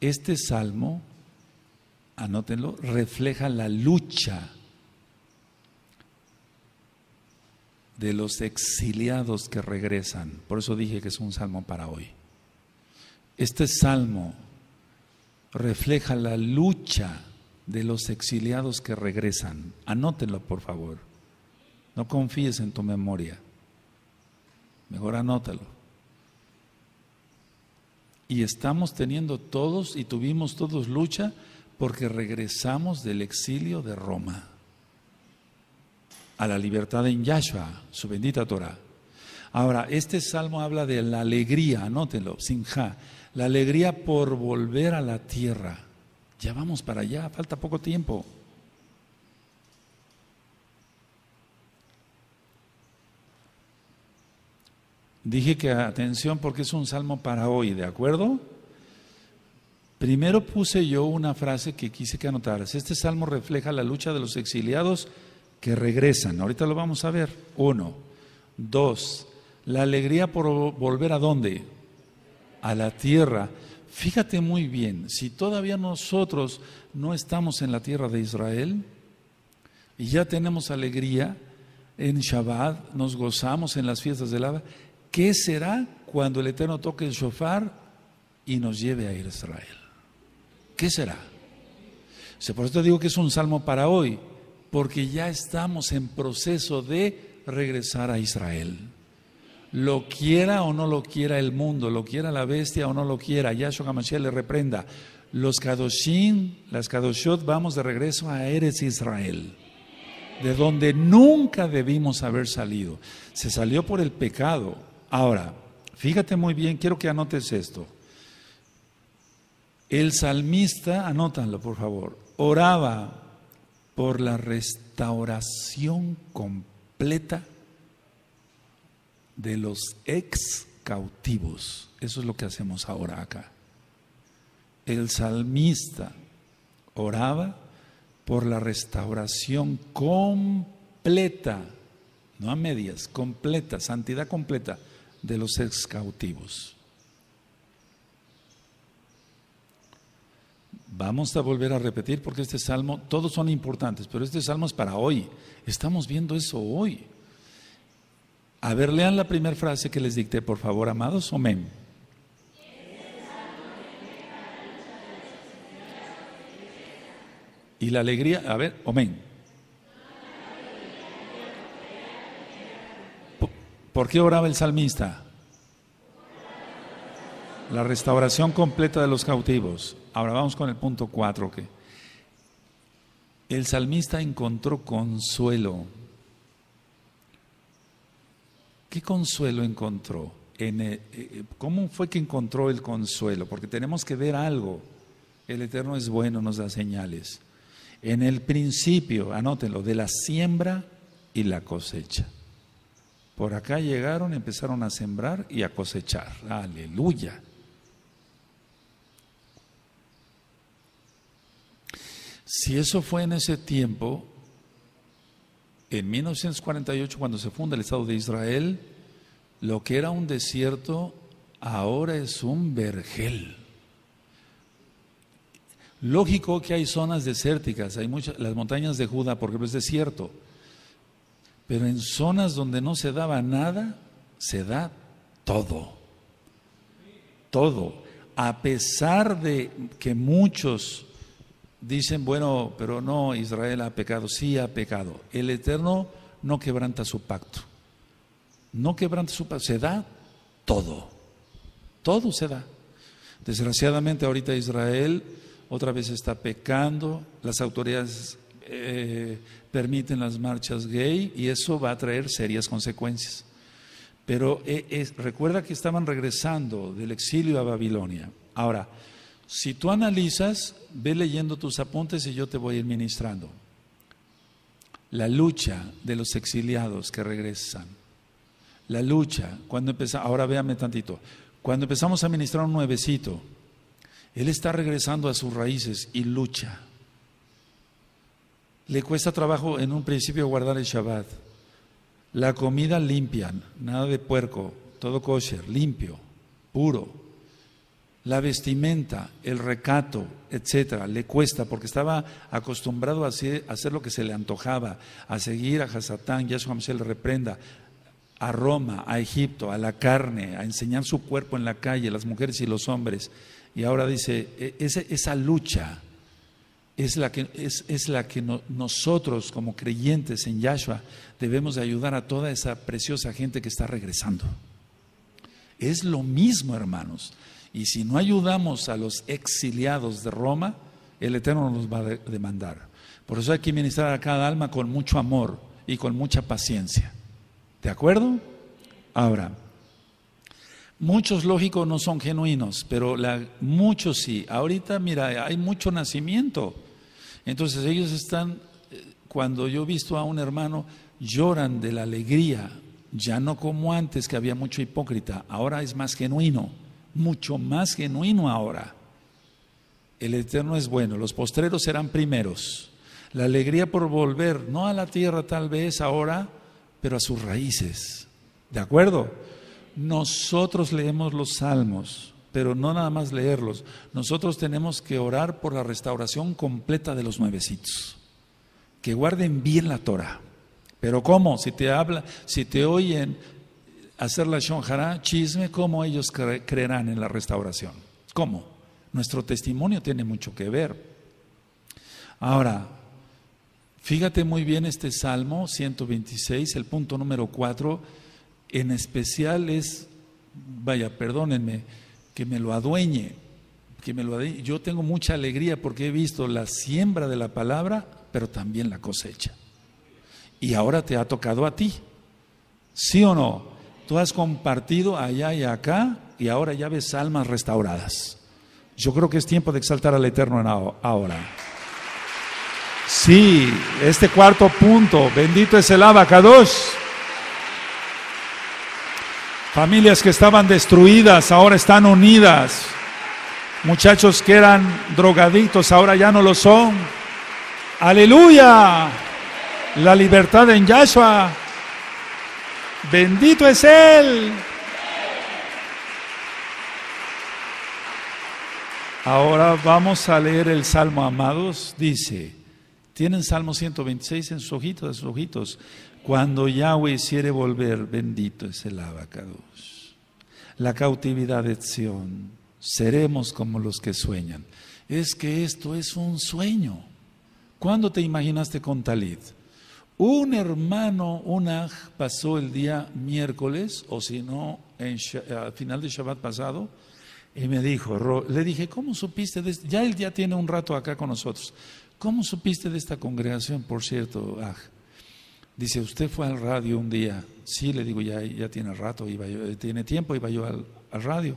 Este salmo, anótenlo, refleja la lucha de los exiliados que regresan. Por eso dije que es un salmo para hoy. Este salmo refleja la lucha de los exiliados que regresan. Anótenlo, por favor. No confíes en tu memoria. Mejor anótalo. Y estamos teniendo todos y tuvimos todos lucha porque regresamos del exilio de Roma a la libertad en Yahshua, su bendita Torah. Ahora, este salmo habla de la alegría, sin ja la alegría por volver a la tierra. Ya vamos para allá, falta poco tiempo. Dije que atención porque es un salmo para hoy, ¿de acuerdo? Primero puse yo una frase que quise que anotaras. Este salmo refleja la lucha de los exiliados que regresan. Ahorita lo vamos a ver. Uno. Dos. La alegría por volver a dónde? A la tierra. Fíjate muy bien, si todavía nosotros no estamos en la tierra de Israel y ya tenemos alegría en Shabbat, nos gozamos en las fiestas de lava ¿qué será cuando el Eterno toque el shofar y nos lleve a Israel? ¿Qué será? Por eso te digo que es un salmo para hoy porque ya estamos en proceso de regresar a Israel. Lo quiera o no lo quiera el mundo, lo quiera la bestia o no lo quiera, Yahshua Hamashiach le reprenda. Los Kadoshim, las Kadoshot, vamos de regreso a Eres Israel, de donde nunca debimos haber salido. Se salió por el pecado. Ahora, fíjate muy bien, quiero que anotes esto. El salmista, anótalo por favor, oraba por la restauración completa de los ex cautivos. Eso es lo que hacemos ahora acá. El salmista oraba por la restauración completa, no a medias, completa, santidad completa de los ex cautivos. Vamos a volver a repetir porque este salmo, todos son importantes, pero este salmo es para hoy. Estamos viendo eso hoy. A ver, lean la primera frase que les dicté, por favor, amados, amén. Y la alegría, a ver, amén. ¿Por qué oraba el salmista? La restauración completa de los cautivos. Ahora vamos con el punto 4 que el salmista encontró consuelo. ¿Qué consuelo encontró? En eh, eh, ¿Cómo fue que encontró el consuelo? Porque tenemos que ver algo. El Eterno es bueno, nos da señales. En el principio, anótenlo, de la siembra y la cosecha. Por acá llegaron, empezaron a sembrar y a cosechar. Aleluya. Si eso fue en ese tiempo, en 1948 cuando se funda el Estado de Israel, lo que era un desierto ahora es un vergel. Lógico que hay zonas desérticas, hay muchas, las montañas de Judá, por ejemplo, es desierto, pero en zonas donde no se daba nada, se da todo, todo. A pesar de que muchos dicen, bueno, pero no, Israel ha pecado, sí ha pecado. El Eterno no quebranta su pacto. No quebranta su pacto, se da todo. Todo se da. Desgraciadamente ahorita Israel otra vez está pecando, las autoridades eh, permiten las marchas gay y eso va a traer serias consecuencias. Pero eh, recuerda que estaban regresando del exilio a Babilonia. Ahora, si tú analizas, ve leyendo tus apuntes y yo te voy a ir ministrando. La lucha de los exiliados que regresan. La lucha, cuando empezamos, ahora véame tantito, cuando empezamos a ministrar un nuevecito, él está regresando a sus raíces y lucha. Le cuesta trabajo en un principio guardar el Shabbat. La comida limpia, nada de puerco, todo kosher, limpio, puro la vestimenta, el recato, etcétera, le cuesta porque estaba acostumbrado a hacer, lo que se le antojaba, a seguir a Hasatán, Yahshua se le reprenda, a Roma, a Egipto, a la carne, a enseñar su cuerpo en la calle, las mujeres y los hombres. Y ahora dice, e, esa, esa lucha es la que, es, la que nosotros como creyentes en Yahshua debemos de ayudar a toda esa preciosa gente que está regresando. Es lo mismo, hermanos. Y si no ayudamos a los exiliados de Roma, el Eterno nos va a demandar. Por eso hay que ministrar a cada alma con mucho amor y con mucha paciencia. ¿De acuerdo? Ahora, muchos lógicos no son genuinos, pero la, muchos sí. Ahorita, mira, hay mucho nacimiento. Entonces ellos están, eh, cuando yo he visto a un hermano, lloran de la alegría, ya no como antes que había mucho hipócrita, ahora es más genuino mucho más genuino ahora. El eterno es bueno, los postreros serán primeros. La alegría por volver, no a la tierra tal vez ahora, pero a sus raíces. ¿De acuerdo? Nosotros leemos los salmos, pero no nada más leerlos. Nosotros tenemos que orar por la restauración completa de los nuevecitos. Que guarden bien la Torah. Pero ¿cómo? Si te habla, si te oyen hacer la shonjara, chisme, ¿cómo ellos creerán en la restauración? ¿Cómo? Nuestro testimonio tiene mucho que ver. Ahora, fíjate muy bien este Salmo 126, el punto número 4, en especial es, vaya, perdónenme, que me lo adueñe, que me lo adueñe. Yo tengo mucha alegría porque he visto la siembra de la palabra, pero también la cosecha. Y ahora te ha tocado a ti. ¿Sí o no? Tú has compartido allá y acá y ahora ya ves almas restauradas. Yo creo que es tiempo de exaltar al Eterno ahora. Sí, este cuarto punto, bendito es el abacados. Familias que estaban destruidas ahora están unidas. Muchachos que eran drogaditos ahora ya no lo son. Aleluya. La libertad en Yahshua. Bendito es Él. Ahora vamos a leer el Salmo, amados. Dice, tienen Salmo 126 en sus ojitos, en sus ojitos. Cuando Yahweh hiciere volver, bendito es el abacados. La cautividad de Sion, seremos como los que sueñan. Es que esto es un sueño. ¿Cuándo te imaginaste con Talid? Un hermano, un aj pasó el día miércoles, o si no, al final de Shabbat pasado, y me dijo, le dije, ¿cómo supiste de esto? Ya él ya tiene un rato acá con nosotros. ¿Cómo supiste de esta congregación, por cierto, Aj? Dice, usted fue al radio un día. Sí, le digo, ya, ya tiene rato, eh, tiene tiempo, iba yo al, al radio.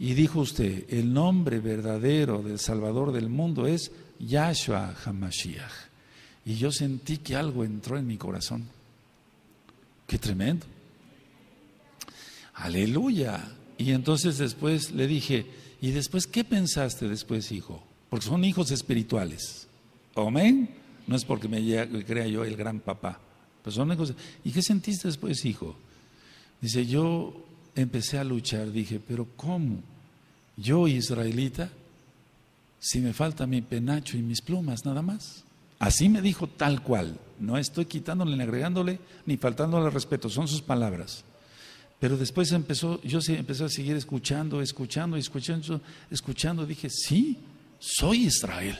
Y dijo usted, el nombre verdadero del Salvador del mundo es Yahshua Hamashiach. Y yo sentí que algo entró en mi corazón. Qué tremendo. Aleluya. Y entonces después le dije, ¿y después qué pensaste después, hijo? Porque son hijos espirituales. Amén. No es porque me crea yo el gran papá. Pero son hijos. ¿Y qué sentiste después, hijo? Dice, yo empecé a luchar. Dije, pero ¿cómo? Yo, israelita, si me falta mi penacho y mis plumas, nada más. Así me dijo tal cual. No estoy quitándole ni agregándole ni faltándole respeto, son sus palabras. Pero después empezó, yo empecé a seguir escuchando, escuchando, escuchando, escuchando. Dije, sí, soy Israel.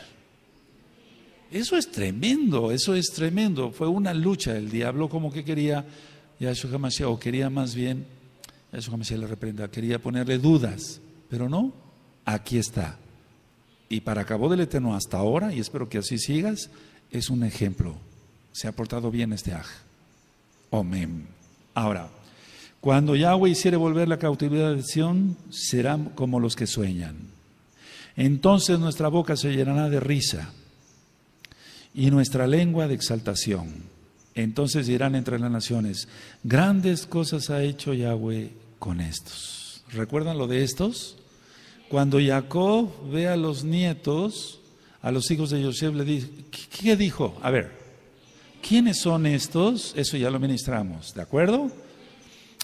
Eso es tremendo, eso es tremendo. Fue una lucha. El diablo como que quería, eso jamás o quería más bien, jamás se le reprenda, quería ponerle dudas. Pero no, aquí está y para acabó del Eterno hasta ahora, y espero que así sigas, es un ejemplo. Se ha portado bien este aj. Amén. Ahora, cuando Yahweh hiciere volver la cautividad de Sion, serán como los que sueñan. Entonces nuestra boca se llenará de risa y nuestra lengua de exaltación. Entonces dirán entre las naciones, grandes cosas ha hecho Yahweh con estos. ¿Recuerdan lo de estos? Cuando Jacob ve a los nietos, a los hijos de Yosef, le dice, ¿qué dijo? A ver, ¿quiénes son estos? Eso ya lo ministramos, ¿de acuerdo?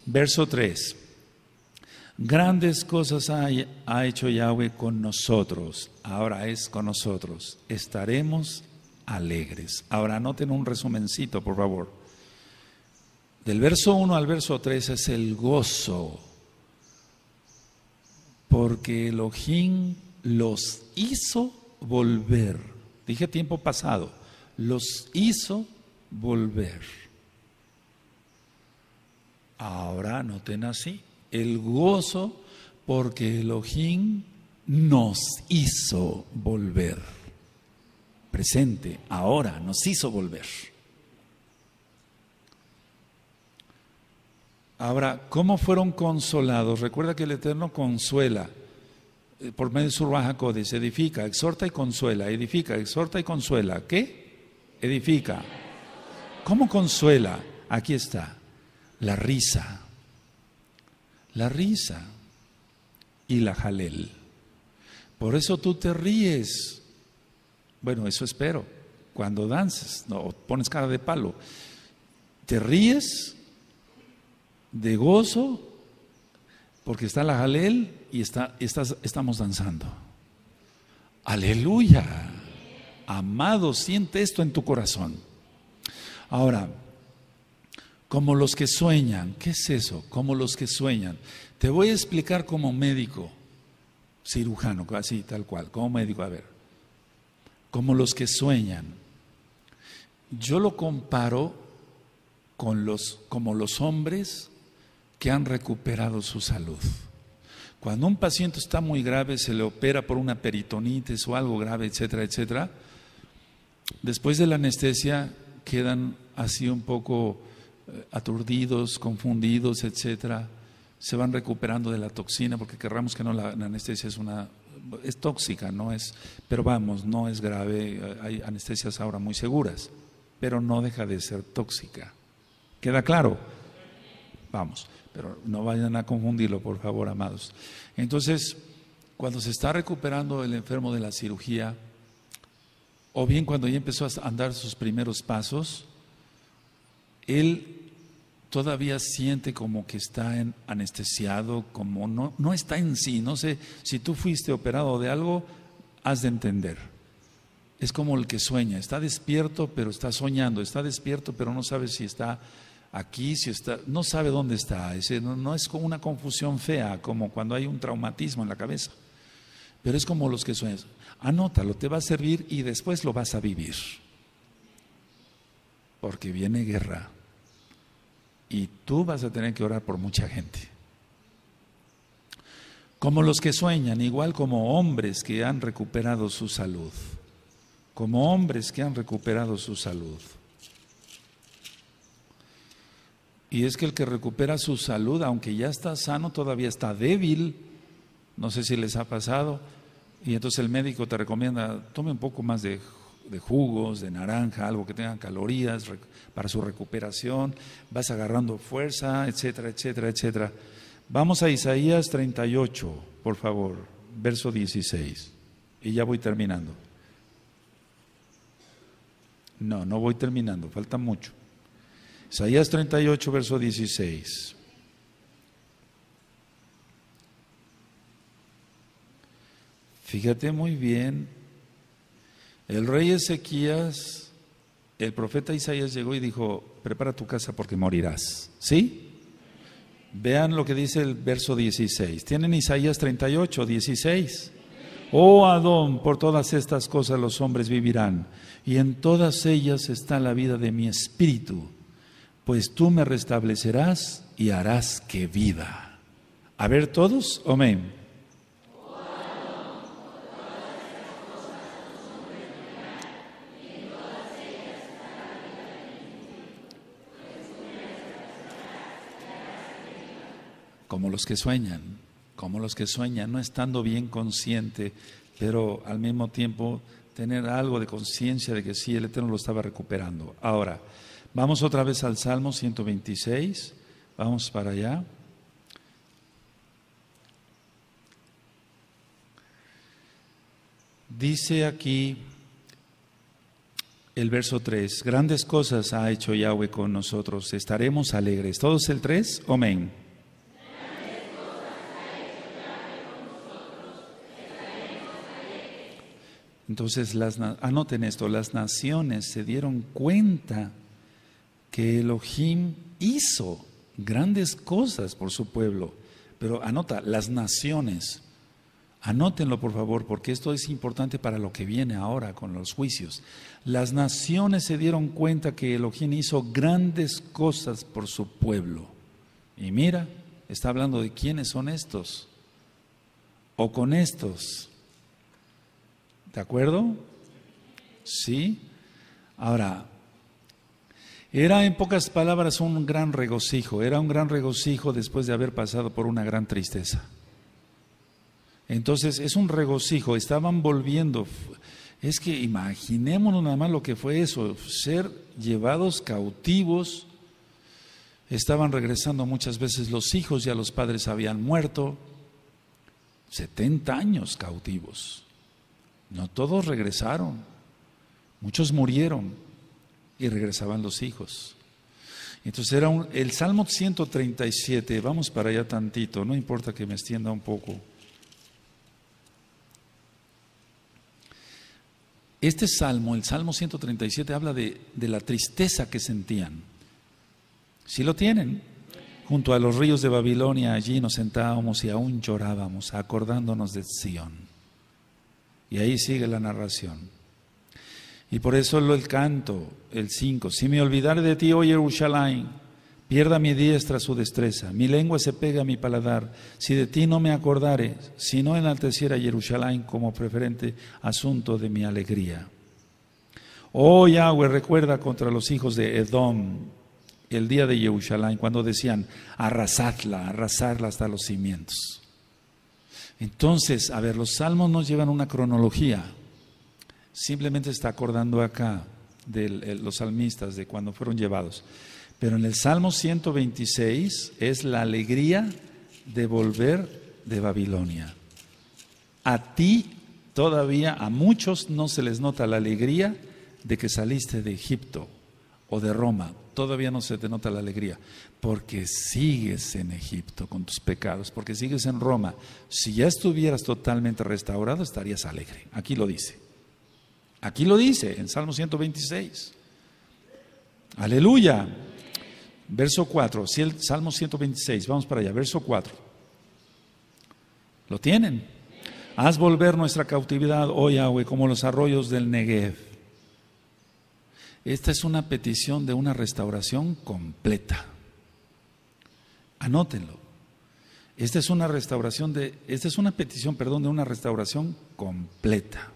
Verso 3. Grandes cosas ha, ha hecho Yahweh con nosotros, ahora es con nosotros, estaremos alegres. Ahora anoten un resumencito, por favor. Del verso 1 al verso 3 es el gozo porque Elohim los hizo volver. Dije tiempo pasado, los hizo volver. Ahora noten así, el gozo porque Elohim nos hizo volver. Presente, ahora nos hizo volver. Ahora, ¿cómo fueron consolados? Recuerda que el Eterno consuela eh, por medio de su Raja Códice, edifica, exhorta y consuela, edifica, exhorta y consuela. ¿Qué? Edifica. ¿Cómo consuela? Aquí está, la risa. La risa y la jalel. Por eso tú te ríes. Bueno, eso espero. Cuando danzas, no, pones cara de palo. Te ríes de gozo, porque está la Jalel y está, estamos danzando. Aleluya. Amado, siente esto en tu corazón. Ahora, como los que sueñan, ¿qué es eso? Como los que sueñan. Te voy a explicar como médico, cirujano, así tal cual, como médico, a ver. Como los que sueñan. Yo lo comparo con los como los hombres que han recuperado su salud. Cuando un paciente está muy grave, se le opera por una peritonitis o algo grave, etcétera, etcétera, después de la anestesia quedan así un poco eh, aturdidos, confundidos, etcétera, se van recuperando de la toxina, porque querramos que no, la, la anestesia es una es tóxica, no es, pero vamos, no es grave, eh, hay anestesias ahora muy seguras, pero no deja de ser tóxica. ¿Queda claro? Vamos pero no vayan a confundirlo, por favor, amados. Entonces, cuando se está recuperando el enfermo de la cirugía, o bien cuando ya empezó a andar sus primeros pasos, él todavía siente como que está anestesiado, como no, no está en sí. No sé, si tú fuiste operado de algo, has de entender. Es como el que sueña, está despierto pero está soñando, está despierto pero no sabe si está aquí, si está, no sabe dónde está. ese no, es como una confusión fea, como cuando hay un traumatismo en la cabeza. Pero es como los que sueñan, Anótalo, te va a servir y después lo vas a vivir. Porque viene guerra. Y tú vas a tener que orar por mucha gente. Como los que sueñan, igual como hombres que han recuperado su salud. Como hombres que han recuperado su salud. Y es que el que recupera su salud, aunque ya está sano, todavía está débil. No sé si les ha pasado. Y entonces el médico te recomienda, tome un poco más de, jugos, de naranja, algo que tenga calorías para su recuperación. Vas agarrando fuerza, etcétera, etcétera, etcétera. Vamos a Isaías 38, por favor, verso 16. Y ya voy terminando. No, no voy terminando, falta mucho. Isaías 38, verso 16. Fíjate muy bien, el rey Ezequías, el profeta Isaías llegó y dijo, prepara tu casa porque morirás. ¿Sí? Vean lo que dice el verso 16. ¿Tienen Isaías 38, 16? Oh Adón, por todas estas cosas los hombres vivirán, y en todas ellas está la vida de mi espíritu pues tú me restablecerás y harás que viva. A ver todos, amén. Como los que sueñan, como los que sueñan, no estando bien consciente, pero al mismo tiempo tener algo de conciencia de que sí, el Eterno lo estaba recuperando. Ahora, Vamos otra vez al Salmo 126, vamos para allá. Dice aquí el verso 3, grandes cosas ha hecho Yahweh con nosotros, estaremos alegres. ¿Todos el 3? Amén. Entonces, las, anoten esto, las naciones se dieron cuenta que Elohim hizo grandes cosas por su pueblo. Pero anota, las naciones. Anótenlo por favor, porque esto es importante para lo que viene ahora con los juicios. Las naciones se dieron cuenta que Elohim hizo grandes cosas por su pueblo. Y mira, está hablando de quiénes son estos. O con estos. ¿De acuerdo? Sí. Ahora, era en pocas palabras un gran regocijo, era un gran regocijo después de haber pasado por una gran tristeza. Entonces es un regocijo, estaban volviendo. Es que imaginémonos nada más lo que fue eso, ser llevados cautivos. Estaban regresando muchas veces los hijos, ya los padres habían muerto. 70 años cautivos. No todos regresaron, muchos murieron y regresaban los hijos. Entonces era el Salmo 137, vamos para allá tantito, no importa que me extienda un poco. Este salmo, el Salmo 137, habla de, la tristeza que sentían. Si lo tienen, junto a los ríos de Babilonia, allí nos sentábamos y aún llorábamos, acordándonos de Sión. Y ahí sigue la narración. Y por eso el canto, el 5. Si me olvidare de ti, oh Jerusalén, pierda mi diestra su destreza, mi lengua se pega a mi paladar. Si de ti no me acordare, si no enalteciera Jerusalén como preferente asunto de mi alegría. Oh Yahweh, recuerda contra los hijos de Edom el día de Jerusalén, cuando decían, arrasadla, arrasadla hasta los cimientos. Entonces, a ver, los salmos nos llevan una cronología. Simplemente está acordando acá de eh, los salmistas, de cuando fueron llevados. Pero en el Salmo 126 es la alegría de volver de Babilonia. A ti todavía, a muchos no se les nota la alegría de que saliste de Egipto o de Roma. Todavía no se te nota la alegría, porque sigues en Egipto con tus pecados, porque sigues en Roma. Si ya estuvieras totalmente restaurado, estarías alegre. Aquí lo dice. Aquí lo dice en Salmo 126. Aleluya. Verso 4, Salmo 126, vamos para allá, verso 4. ¿Lo tienen? Haz volver nuestra cautividad, oh Yahweh, como los arroyos del Negev. Esta es una petición de una restauración completa. Anótenlo. Esta es una restauración de esta es una petición, perdón, de una restauración completa.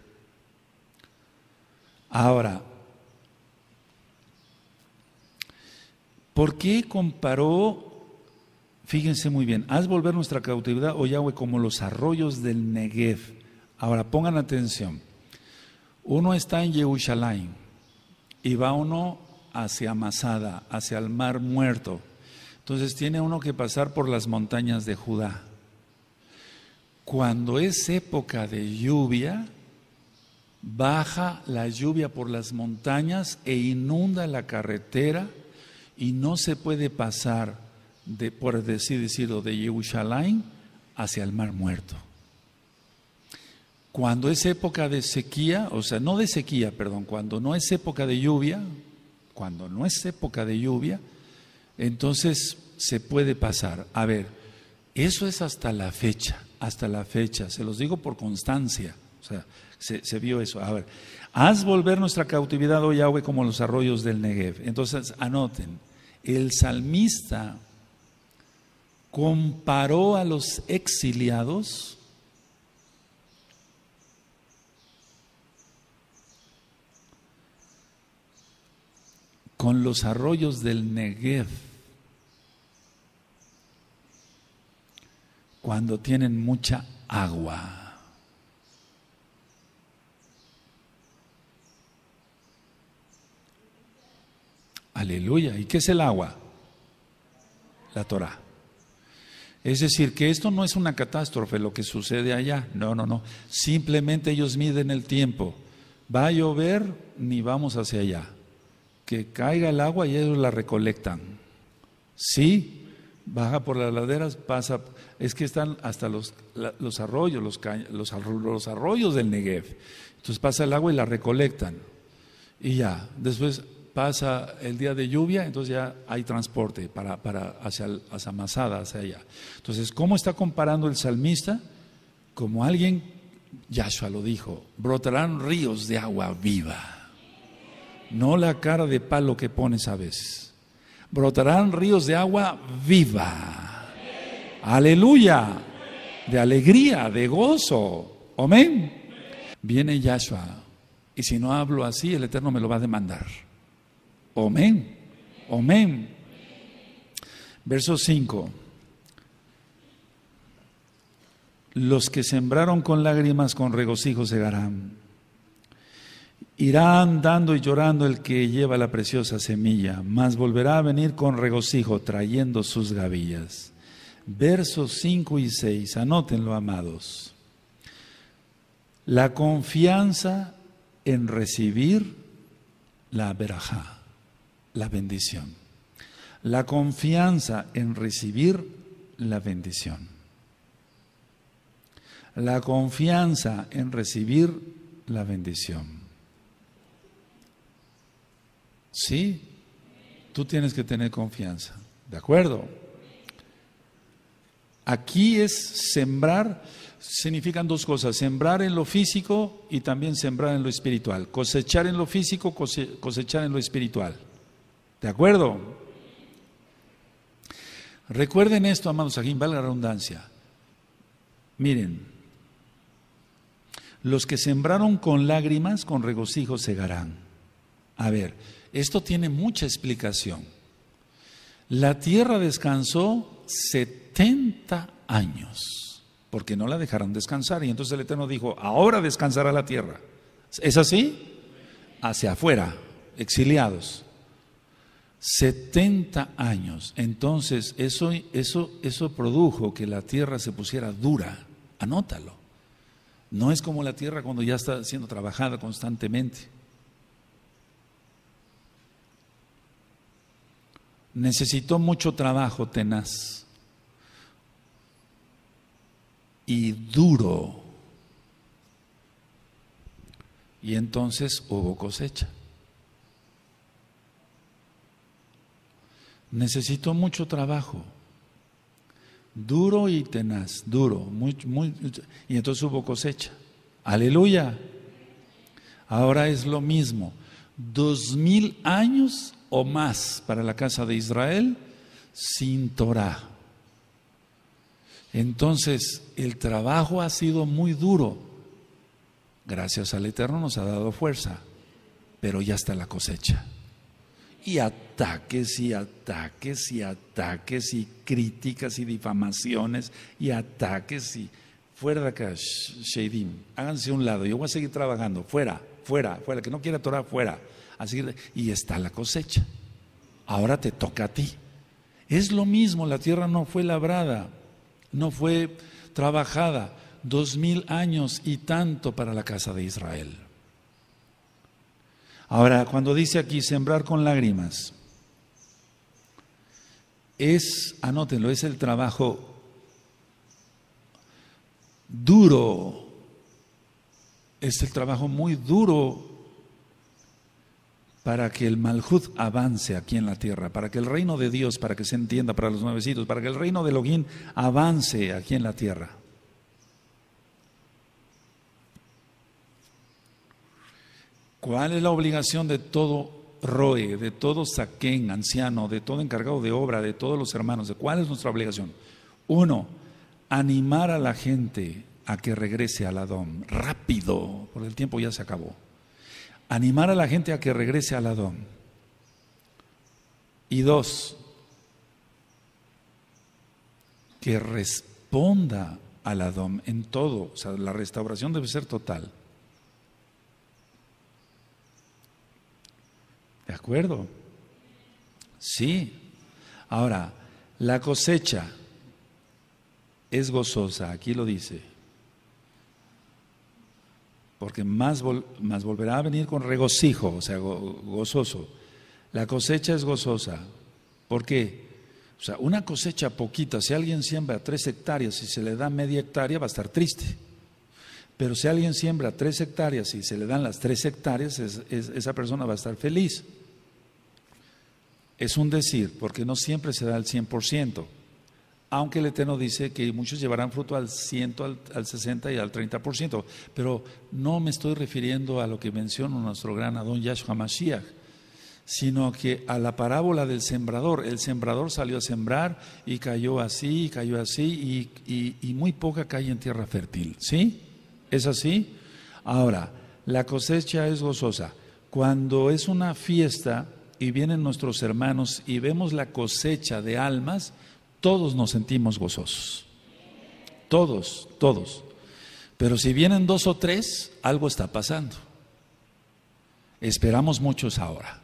Ahora, ¿por qué comparó, fíjense muy bien, haz volver nuestra cautividad, oh como los arroyos del Negev? Ahora, pongan atención. Uno está en YehuShalaim y va uno hacia Masada, hacia el Mar Muerto. Entonces tiene uno que pasar por las montañas de Judá. Cuando es época de lluvia, Baja la lluvia por las montañas e inunda la carretera y no se puede pasar, de, por decir, decirlo, de Yerushalayim hacia el Mar Muerto. Cuando es época de sequía, o sea, no de sequía, perdón, cuando no es época de lluvia, cuando no es época de lluvia, entonces se puede pasar. A ver, eso es hasta la fecha, hasta la fecha, se los digo por constancia. O sea, se, vio eso. A ver, haz volver nuestra cautividad, hoy oh Yahweh, como los arroyos del Negev. Entonces, anoten, el salmista comparó a los exiliados con los arroyos del Negev. Cuando tienen mucha agua. Aleluya. ¿Y qué es el agua? La Torah. Es decir, que esto no es una catástrofe lo que sucede allá. No, no, no. Simplemente ellos miden el tiempo. Va a llover ni vamos hacia allá. Que caiga el agua y ellos la recolectan. Sí, baja por las laderas, pasa. Es que están hasta los, los arroyos, los, los arroyos del Negev. Entonces pasa el agua y la recolectan. Y ya, después pasa el día de lluvia, entonces ya hay transporte para, hacia, hacia Masada, hacia allá. Entonces, ¿cómo está comparando el salmista? Como alguien, Yahshua lo dijo, brotarán ríos de agua viva. No la cara de palo que pones a veces. Brotarán ríos de agua viva. Aleluya. De alegría, de gozo. Amén. Viene Yahshua. Y si no hablo así, el Eterno me lo va a demandar. Amén. Amén. Verso 5. Los que sembraron con lágrimas, con regocijo segarán. Irá andando y llorando el que lleva la preciosa semilla, mas volverá a venir con regocijo trayendo sus gavillas. Versos 5 y 6, anótenlo amados. La confianza en recibir la verajá la bendición. La confianza en recibir la bendición. La confianza en recibir la bendición. ¿Sí? Tú tienes que tener confianza. ¿De acuerdo? Aquí es sembrar, significan dos cosas, sembrar en lo físico y también sembrar en lo espiritual, cosechar en lo físico, cosechar en lo espiritual. ¿De acuerdo? Recuerden esto, amados, aquí valga la redundancia. Miren, los que sembraron con lágrimas, con regocijo segarán. A ver, esto tiene mucha explicación. La tierra descansó 70 años, porque no la dejaron descansar. Y entonces el Eterno dijo, ahora descansará la tierra. ¿Es así? Hacia afuera, exiliados. 70 años. Entonces, eso, eso, eso produjo que la tierra se pusiera dura. Anótalo. No es como la tierra cuando ya está siendo trabajada constantemente. Necesitó mucho trabajo tenaz y duro. Y entonces hubo cosecha. Necesito mucho trabajo, duro y tenaz, duro, muy, muy, y entonces hubo cosecha. Aleluya. Ahora es lo mismo, dos mil años o más para la casa de Israel sin Torah. Entonces, el trabajo ha sido muy duro. Gracias al Eterno nos ha dado fuerza, pero ya está la cosecha. Y a ataques y ataques y ataques y críticas y difamaciones y ataques y fuera de acá, Sheidim, háganse un lado, yo voy a seguir trabajando, fuera, fuera, fuera, que no quiera atorar, fuera. Así, y está la cosecha. Ahora te toca a ti. Es lo mismo, la tierra no fue labrada, no fue trabajada. Dos mil años y tanto para la casa de Israel. Ahora, cuando dice aquí sembrar con lágrimas, es, anótenlo, es el trabajo duro, es el trabajo muy duro para que el Malhud avance aquí en la tierra, para que el reino de Dios, para que se entienda para los nuevecitos, para que el reino de Logín avance aquí en la tierra. ¿Cuál es la obligación de todo de todo Saquén, anciano, de todo encargado de obra, de todos los hermanos, de cuál es nuestra obligación. Uno, animar a la gente a que regrese al Adón, rápido, porque el tiempo ya se acabó. Animar a la gente a que regrese al Adón. Y dos, que responda al Adón en todo. O sea, la restauración debe ser total. ¿De acuerdo? Sí. Ahora, la cosecha es gozosa, aquí lo dice. Porque más, más volverá a venir con regocijo, o sea, gozoso. La cosecha es gozosa. porque O sea, una cosecha poquita, si alguien siembra tres hectáreas y se le da media hectárea, va a estar triste. Pero si alguien siembra tres hectáreas y se le dan las tres hectáreas, esa persona va a estar feliz. Es un decir, porque no siempre será el 100%, aunque el Eterno dice que muchos llevarán fruto al 100, al, 60 y al 30%, pero no me estoy refiriendo a lo que mencionó nuestro gran Adón Yahshua Mashiach, sino que a la parábola del sembrador. El sembrador salió a sembrar y cayó así, y cayó así, y, y muy poca cae en tierra fértil. ¿Sí? ¿Es así? Ahora, la cosecha es gozosa. Cuando es una fiesta, y vienen nuestros hermanos y vemos la cosecha de almas, todos nos sentimos gozosos. Todos, todos. Pero si vienen dos o tres, algo está pasando. Esperamos muchos ahora.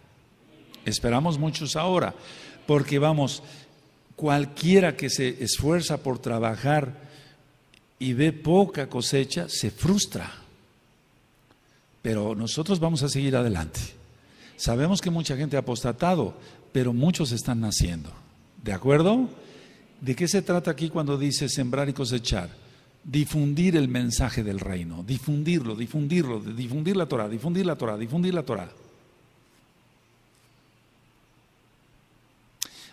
Esperamos muchos ahora. Porque vamos, cualquiera que se esfuerza por trabajar y ve poca cosecha, se frustra. Pero nosotros vamos a seguir adelante. Sabemos que mucha gente ha apostatado, pero muchos están naciendo. ¿De acuerdo? ¿De qué se trata aquí cuando dice sembrar y cosechar? Difundir el mensaje del reino, difundirlo, difundirlo, difundir la Torah, difundir la Torah, difundir la Torah.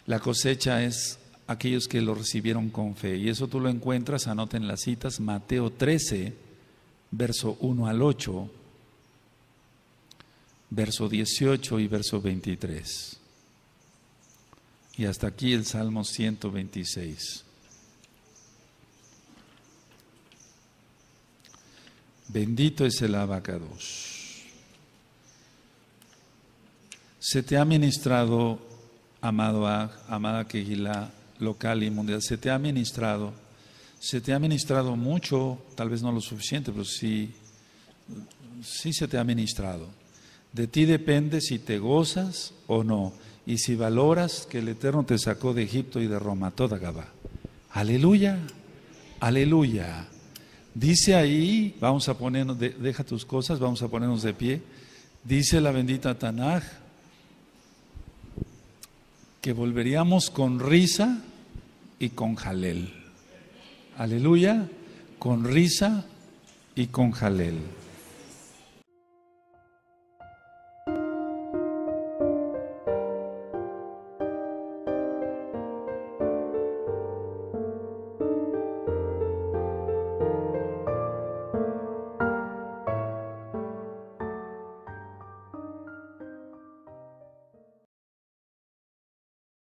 La cosecha es aquellos que lo recibieron con fe. Y eso tú lo encuentras, anoten las citas, Mateo 13, verso 1 al 8, verso 18 y verso 23. Y hasta aquí el Salmo 126. Bendito es el abacados. Se te ha ministrado, amado a amada la local y mundial, se te ha ministrado, se te ha ministrado mucho, tal vez no lo suficiente, pero sí, sí se te ha ministrado. De ti depende si te gozas o no, y si valoras que el Eterno te sacó de Egipto y de Roma, toda Gabá. Aleluya, aleluya. Dice ahí, vamos a ponernos, deja tus cosas, vamos a ponernos de pie. Dice la bendita Tanaj que volveríamos con risa y con jalel. Aleluya, con risa y con jalel.